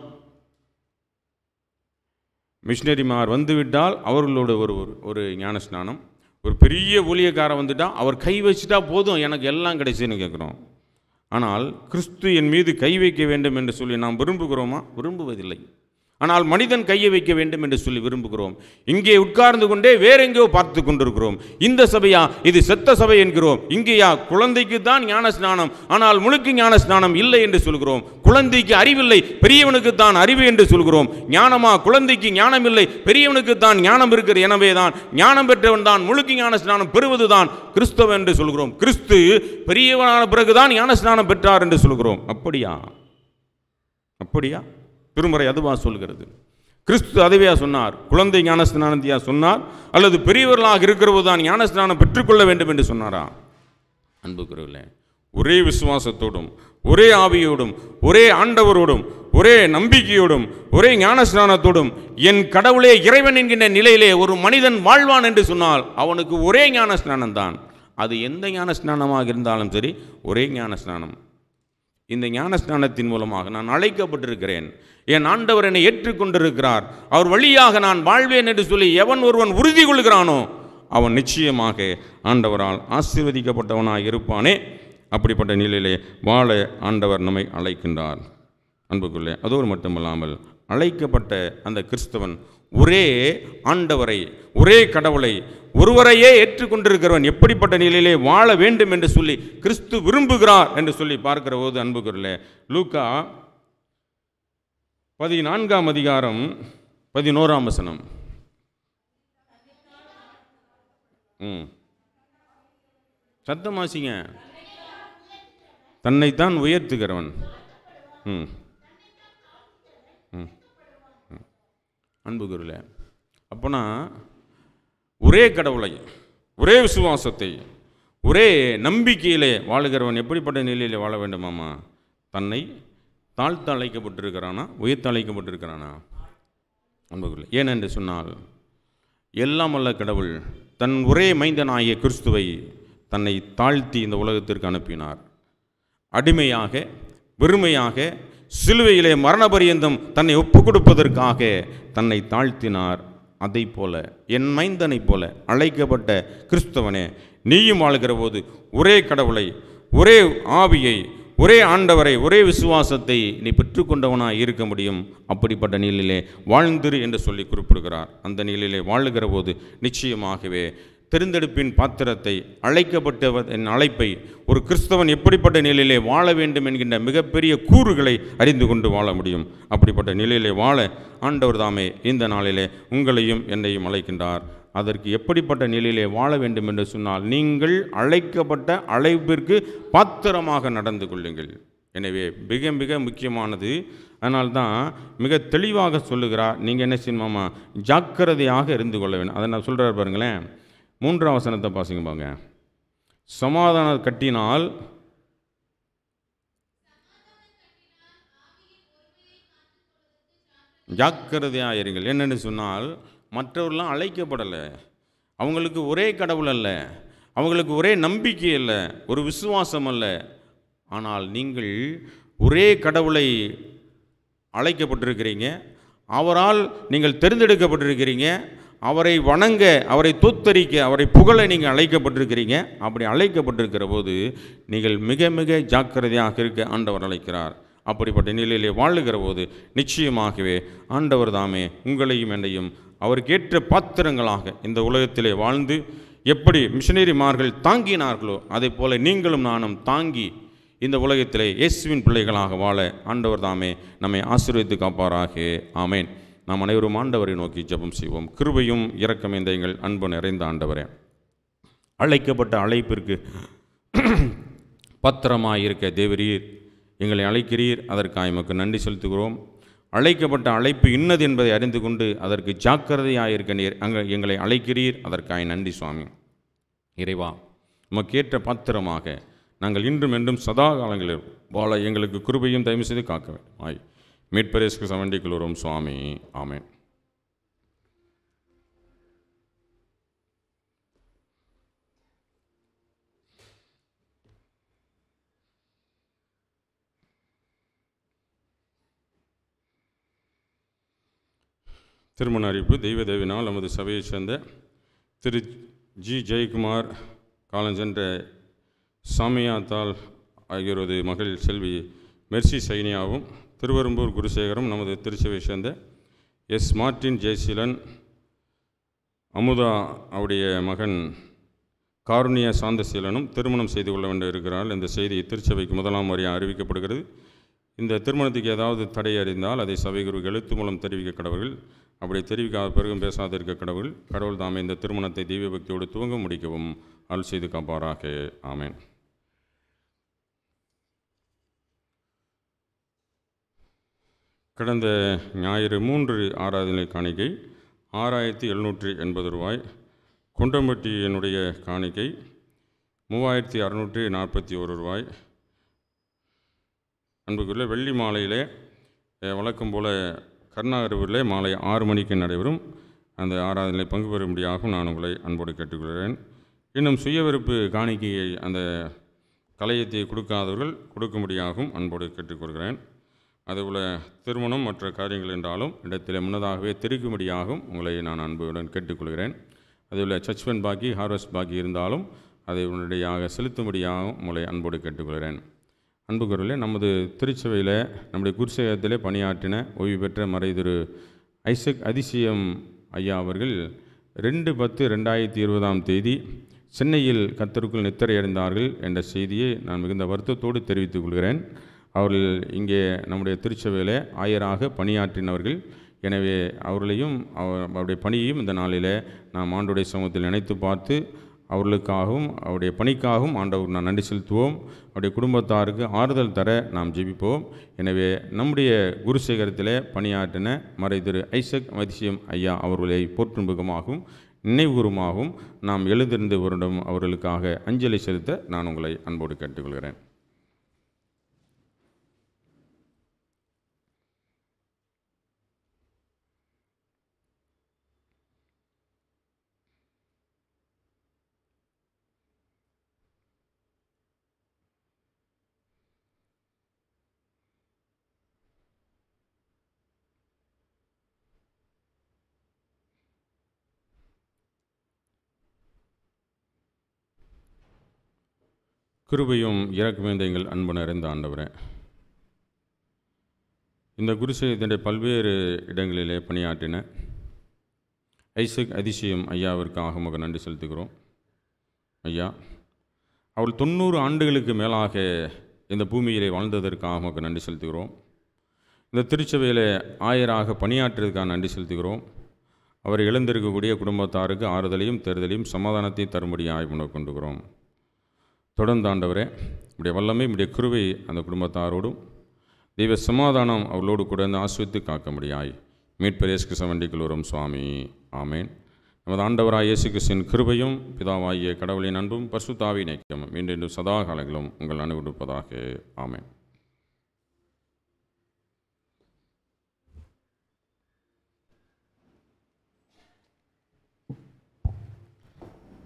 மிஷினரிமார் வந்துவிட்டால் அவர்களோட ஒரு ஒரு ஞான ஸ்நானம் ஒரு பெரிய ஊழியக்காரன் வந்துட்டால் அவர் கை வச்சுட்டா போதும் எனக்கு எல்லாம் கிடைச்சுன்னு கேட்குறோம் ஆனால் கிறிஸ்து என் மீது கை வைக்க வேண்டும் என்று சொல்லி நாம் விரும்புகிறோமா விரும்புவதில்லை ஆனால் மனிதன் கையை வைக்க வேண்டும் என்று சொல்லி விரும்புகிறோம் இங்கே உட்கார்ந்து கொண்டே வேறெங்கேயோ பார்த்து கொண்டிருக்கிறோம் இந்த சபையா இது செத்த சபை என்கிறோம் இங்கேயா குழந்தைக்கு தான் ஞான ஸ்நானம் ஆனால் முழுக்கு ஞான ஸ்நானம் இல்லை என்று சொல்கிறோம் குழந்தைக்கு அறிவில்லை பெரியவனுக்கு தான் அறிவு என்று சொல்கிறோம் ஞானமா குழந்தைக்கு ஞானம் இல்லை பெரியவனுக்கு தான் ஞானம் இருக்கிற எனவே தான் ஞானம் பெற்றவன் தான் முழுக்கு ஞான ஸ்நானம் பெறுவதுதான் கிறிஸ்தவன் என்று சொல்கிறோம் கிறிஸ்து பெரியவனான பிறகுதான் ஞான ஸ்நானம் பெற்றார் என்று சொல்கிறோம் அப்படியா அப்படியா திருமுறை அதுவாக சொல்கிறது கிறிஸ்து அதுவையாக சொன்னார் குழந்தை ஞானஸ்தானந்தியாக சொன்னார் அல்லது பெரியவர்களாக இருக்கிறவோ தான் ஞானஸ்நானம் பெற்றுக்கொள்ள வேண்டும் என்று சொன்னாரா அன்புக்குறவில்லை ஒரே விசுவாசத்தோடும் ஒரே ஆவியோடும் ஒரே ஆண்டவரோடும் ஒரே நம்பிக்கையோடும் ஒரே ஞானஸ்நானத்தோடும் என் கடவுளே இறைவன் என்கின்ற நிலையிலே ஒரு மனிதன் வாழ்வான் என்று சொன்னால் அவனுக்கு ஒரே ஞானஸ்நானம் தான் அது எந்த ஞானஸ்நானமாக இருந்தாலும் சரி ஒரே ஞானஸ்நானம் இந்த ஞானஸ்தானத்தின் மூலமாக நான் அழைக்கப்பட்டிருக்கிறேன் என் ஆண்டவர் என்னை ஏற்றுக்கொண்டிருக்கிறார் அவர் வழியாக நான் வாழ்வேன் என்று சொல்லி எவன் ஒருவன் உறுதி கொள்கிறானோ அவன் நிச்சயமாக ஆண்டவரால் ஆசீர்வதிக்கப்பட்டவனாக இருப்பானே அப்படிப்பட்ட நிலையிலே வாழ ஆண்டவர் நம்மை அழைக்கின்றார் அன்புக்குள்ளே அதோடு மட்டுமல்லாமல் அழைக்கப்பட்ட அந்த கிறிஸ்தவன் ஒரே ஆண்டவரை ஒரே கடவுளை ஒருவரையே ஏற்றுக்கொண்டிருக்கிறவன் எப்படிப்பட்ட நிலையிலே வாழ வேண்டும் என்று சொல்லி கிறிஸ்து விரும்புகிறார் என்று சொல்லி பார்க்கிற போது அன்புக்குரலே லூக்கா பதினான்காம் அதிகாரம் பதினோராம் வசனம் ம் சத்தமாசிங்க தன்னைத்தான் உயர்த்துகிறவன் ம் அன்பு குருல அப்போனா ஒரே கடவுளை ஒரே விசுவாசத்தை ஒரே நம்பிக்கையிலே வாழுகிறவன் எப்படிப்பட்ட நிலையில் வாழ வேண்டுமாமா தன்னை தாழ்த்து அழைக்கப்பட்டிருக்கிறானா உயர்த்து அழைக்கப்பட்டிருக்கிறானா அன்புகள் ஏனென்று சொன்னால் எல்லாம் அல்ல கடவுள் தன் ஒரே மைந்தனாகிய கிறிஸ்துவை தன்னை தாழ்த்தி இந்த உலகத்திற்கு அனுப்பினார் அடிமையாக வெறுமையாக சிலுவையிலே மரணபரியந்தம் தன்னை ஒப்பு கொடுப்பதற்காக தன்னை தாழ்த்தினார் அதை போல என் மைந்தனைப் போல அழைக்கப்பட்ட கிறிஸ்தவனே நீயும் வாழ்கிற போது ஒரே கடவுளை ஒரே ஆவியை ஒரே ஆண்டவரை ஒரே விசுவாசத்தை நீ பெற்றுக்கொண்டவனாக இருக்க முடியும் அப்படிப்பட்ட நிலையிலே வாழ்ந்திரு என்று சொல்லி குறிப்பிடுகிறார் அந்த நிலையிலே வாழுகிற போது நிச்சயமாகவே தெரிந்தெடுப்பின் பாத்திரத்தை அழைக்கப்பட்டவன் அழைப்பை ஒரு கிறிஸ்தவன் எப்படிப்பட்ட நிலையிலே வாழ வேண்டும் என்கின்ற மிகப்பெரிய கூறுகளை அறிந்து கொண்டு வாழ முடியும் அப்படிப்பட்ட நிலையிலே வாழ ஆண்டவர் தாமே இந்த நாளிலே உங்களையும் என்னையும் அழைக்கின்றார் அதற்கு எப்படிப்பட்ட நிலையிலே வாழ வேண்டும் என்று சொன்னால் நீங்கள் அழைக்கப்பட்ட அழைப்பிற்கு பாத்திரமாக நடந்து கொள்ளுங்கள் எனவே மிக மிக முக்கியமானது அதனால்தான் மிக தெளிவாக சொல்லுகிறார் நீங்கள் என்ன செய்யணுமாமா ஜாக்கிரதையாக இருந்து கொள்ள வேண்டும் அதை நான் சொல்கிறார் பாருங்களேன் மூன்றாம் வசனத்தை பாசிங்க பாங்க சமாதான கட்டினால் ஜாக்கிரதையாக இருங்கள் என்னென்னு சொன்னால் மற்றவர்கள்லாம் அழைக்கப்படலை அவங்களுக்கு ஒரே கடவுள் அல்ல அவங்களுக்கு ஒரே நம்பிக்கை இல்லை ஒரு விசுவாசம் அல்ல ஆனால் நீங்கள் ஒரே கடவுளை அழைக்கப்பட்டிருக்கிறீங்க அவரால் நீங்கள் தெரிந்தெடுக்கப்பட்டிருக்கிறீங்க அவரை வணங்க அவரை தூத்தரிக்க அவரை புகழ நீங்கள் அழைக்கப்பட்டிருக்கிறீங்க அப்படி அழைக்கப்பட்டிருக்கிற போது நீங்கள் மிக மிக ஜாக்கிரதையாக இருக்க ஆண்டவர் அழைக்கிறார் அப்படிப்பட்ட நிலையிலே வாழுகிற போது நிச்சயமாகவே ஆண்டவர் தாமே உங்களையும் என்னையும் அவருக்கேற்ற பாத்திரங்களாக இந்த உலகத்திலே வாழ்ந்து எப்படி மிஷனரிமார்கள் தாங்கினார்களோ அதே போல நீங்களும் நானும் தாங்கி இந்த உலகத்திலே இயேசுவின் பிள்ளைகளாக வாழ ஆண்டவர் தாமே நம்மை ஆசீர்வதித்து காப்பாராக ஆமேன் நாம் அனைவரும் ஆண்டவரை நோக்கி ஜபம் செய்வோம் கிருபையும் இரக்கமைந்த எங்கள் அன்பு நிறைந்த ஆண்டவரே அழைக்கப்பட்ட அழைப்பிற்கு பத்திரமாக இருக்க தேவரீர் எங்களை அழைக்கிறீர் அதற்காக எமக்கு நன்றி செலுத்துகிறோம் அழைக்கப்பட்ட அழைப்பு இன்னது என்பதை அறிந்து கொண்டு அதற்கு ஜாக்கிரதையாக இருக்க நீர் அங்கே எங்களை அழைக்கிறீர் அதற்காக நன்றி சுவாமி இறைவா உமக்கேற்ற பாத்திரமாக நாங்கள் இன்றும் என்றும் சதா காலங்களில் வாழ எங்களுக்கு குருபையும் தயவு செய்து காக்க வேண்டும் ஆய் மீட்பரேசுக்கு சமண்டிக்குள் வரும் சுவாமி ஆமே திருமண அறிவிப்பு தெய்வ தேவினால் நமது சபையைச் சேர்ந்த திரு ஜி ஜெயக்குமார் காலஞ்சென்ற சாமியாத்தால் ஆகியோரது மகளிர் செல்வி மெர்சி சைனியாவும் திருவெரும்பூர் குருசேகரம் நமது திருச்சியை சேர்ந்த எஸ் மார்டின் ஜெய்சீலன் அமுதா அவருடைய மகன் காருணிய சாந்தசீலனும் திருமணம் செய்து கொள்ள வேண்டும் இருக்கிறார்கள் இந்த செய்தி திருச்சபைக்கு முதலாம் முறையாக அறிவிக்கப்படுகிறது இந்த திருமணத்துக்கு ஏதாவது தடை அறிந்தால் அதை சபை குருவுக்கு எழுத்து மூலம் தெரிவிக்க கடவுள் அப்படி தெரிவிக்காத பிறகும் பேசாதிருக்க கடவுள் கடவுள் தாமே இந்த திருமணத்தை தீபபக்தியோடு பக்தியோடு துவங்க முடிக்கவும் அல் செய்து காப்பாராக ஆமேன் கடந்த ஞாயிறு மூன்று ஆராதனை காணிக்கை ஆறாயிரத்தி எழுநூற்றி எண்பது ரூபாய் குண்டம்பட்டியினுடைய காணிக்கை மூவாயிரத்தி அறநூற்றி நாற்பத்தி ஒரு ரூபாய் அன்புக்குள்ள வெள்ளி மாலையிலே வழக்கம் போல் கர்நாகரூரில் மாலை ஆறு மணிக்கு நடைபெறும் அந்த ஆராதனை பங்கு பெறும்படியாகவும் நான் உங்களை அன்போடு கேட்டுக்கொள்கிறேன் இன்னும் சுயவிருப்பு காணிக்கையை அந்த கலையத்தை கொடுக்காதவர்கள் கொடுக்கும்படியாகவும் அன்போடு கேட்டுக்கொள்கிறேன் அதேபோல் திருமணம் மற்ற காரியங்கள் என்றாலும் இடத்தில் முன்னதாகவே தெரிவிக்கும்படியாகவும் உங்களை நான் அன்புடன் கேட்டுக்கொள்கிறேன் அதேபோல் சச்மெண்ட் பாக்கி ஹார்வெஸ்ட் பாக்கி இருந்தாலும் அதை உடனடியாக செலுத்தும்படியாகவும் உங்களை அன்போடு கேட்டுக்கொள்கிறேன் அன்பு நமது திருச்சபையில் நம்முடைய குருசேகத்திலே பணியாற்றின ஓய்வு பெற்ற மறை திரு ஐசக் அதிசயம் ஐயா அவர்கள் ரெண்டு பத்து ரெண்டாயிரத்தி இருபதாம் தேதி சென்னையில் கத்தருக்குள் நித்திரையடைந்தார்கள் என்ற செய்தியை நான் மிகுந்த வருத்தத்தோடு தெரிவித்துக் கொள்கிறேன் அவர்கள் இங்கே நம்முடைய திருச்சபையில் ஆயராக பணியாற்றினவர்கள் எனவே அவர்களையும் அவருடைய பணியையும் இந்த நாளில் நாம் ஆண்டுடைய சமூகத்தில் நினைத்து பார்த்து அவர்களுக்காகவும் அவருடைய பணிக்காகவும் ஆண்டவர் நான் நன்றி செலுத்துவோம் அவருடைய குடும்பத்தாருக்கு ஆறுதல் தர நாம் ஜெபிப்போம் எனவே நம்முடைய குருசேகரத்தில் பணியாற்றின மறை திரு ஐசக் மதிசியம் ஐயா அவர்களை முகமாகவும் நினைவுகூறுமாகவும் நாம் எழுந்திருந்து வருடம் அவர்களுக்காக அஞ்சலி செலுத்த நான் உங்களை அன்போடு கேட்டுக்கொள்கிறேன் கிருபையும் இறக்குமிந்த எங்கள் அன்பு நிறைந்த ஆண்டவரே இந்த குருசேதனுடைய பல்வேறு இடங்களிலே பணியாற்றின ஐசக் அதிசயம் ஐயாவிற்காக மிக நன்றி செலுத்துகிறோம் ஐயா அவள் தொண்ணூறு ஆண்டுகளுக்கு மேலாக இந்த பூமியிலே வாழ்ந்ததற்காக மிக நன்றி செலுத்துகிறோம் இந்த திருச்சபையில் ஆயராக பணியாற்றுவதற்காக நன்றி செலுத்துகிறோம் அவர் இழந்திருக்கக்கூடிய குடும்பத்தாருக்கு ஆறுதலையும் தேர்தலையும் சமாதானத்தையும் தரும்படியாக உணவு கொண்டுகிறோம் தொடர்ந்து ஆண்டவரே உடைய வல்லமை இப்படிய குருவை அந்த குடும்பத்தாரோடும் தெய்வ சமாதானம் அவளோடு கூட இருந்து ஆசிரித்து காக்க முடியாய் கிருஷ்ண கிருஷ்ணவண்டிக்குள் வரும் சுவாமி ஆமேன் நமது ஆண்டவராய் இயேசு கிருஷ்ணன் கிருபையும் பிதாவாகிய கடவுளின் அன்பும் பசுத்தாவின் ஐக்கியம் மீண்டும் சதா காலங்களும் உங்கள் அணுகுடுப்பதாக ஆமேன்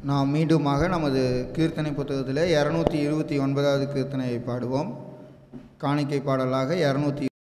நாம் மீண்டுமாக நமது கீர்த்தனை புத்தகத்தில் இரநூத்தி இருபத்தி ஒன்பதாவது கீர்த்தனையை பாடுவோம் காணிக்கை பாடலாக இரநூத்தி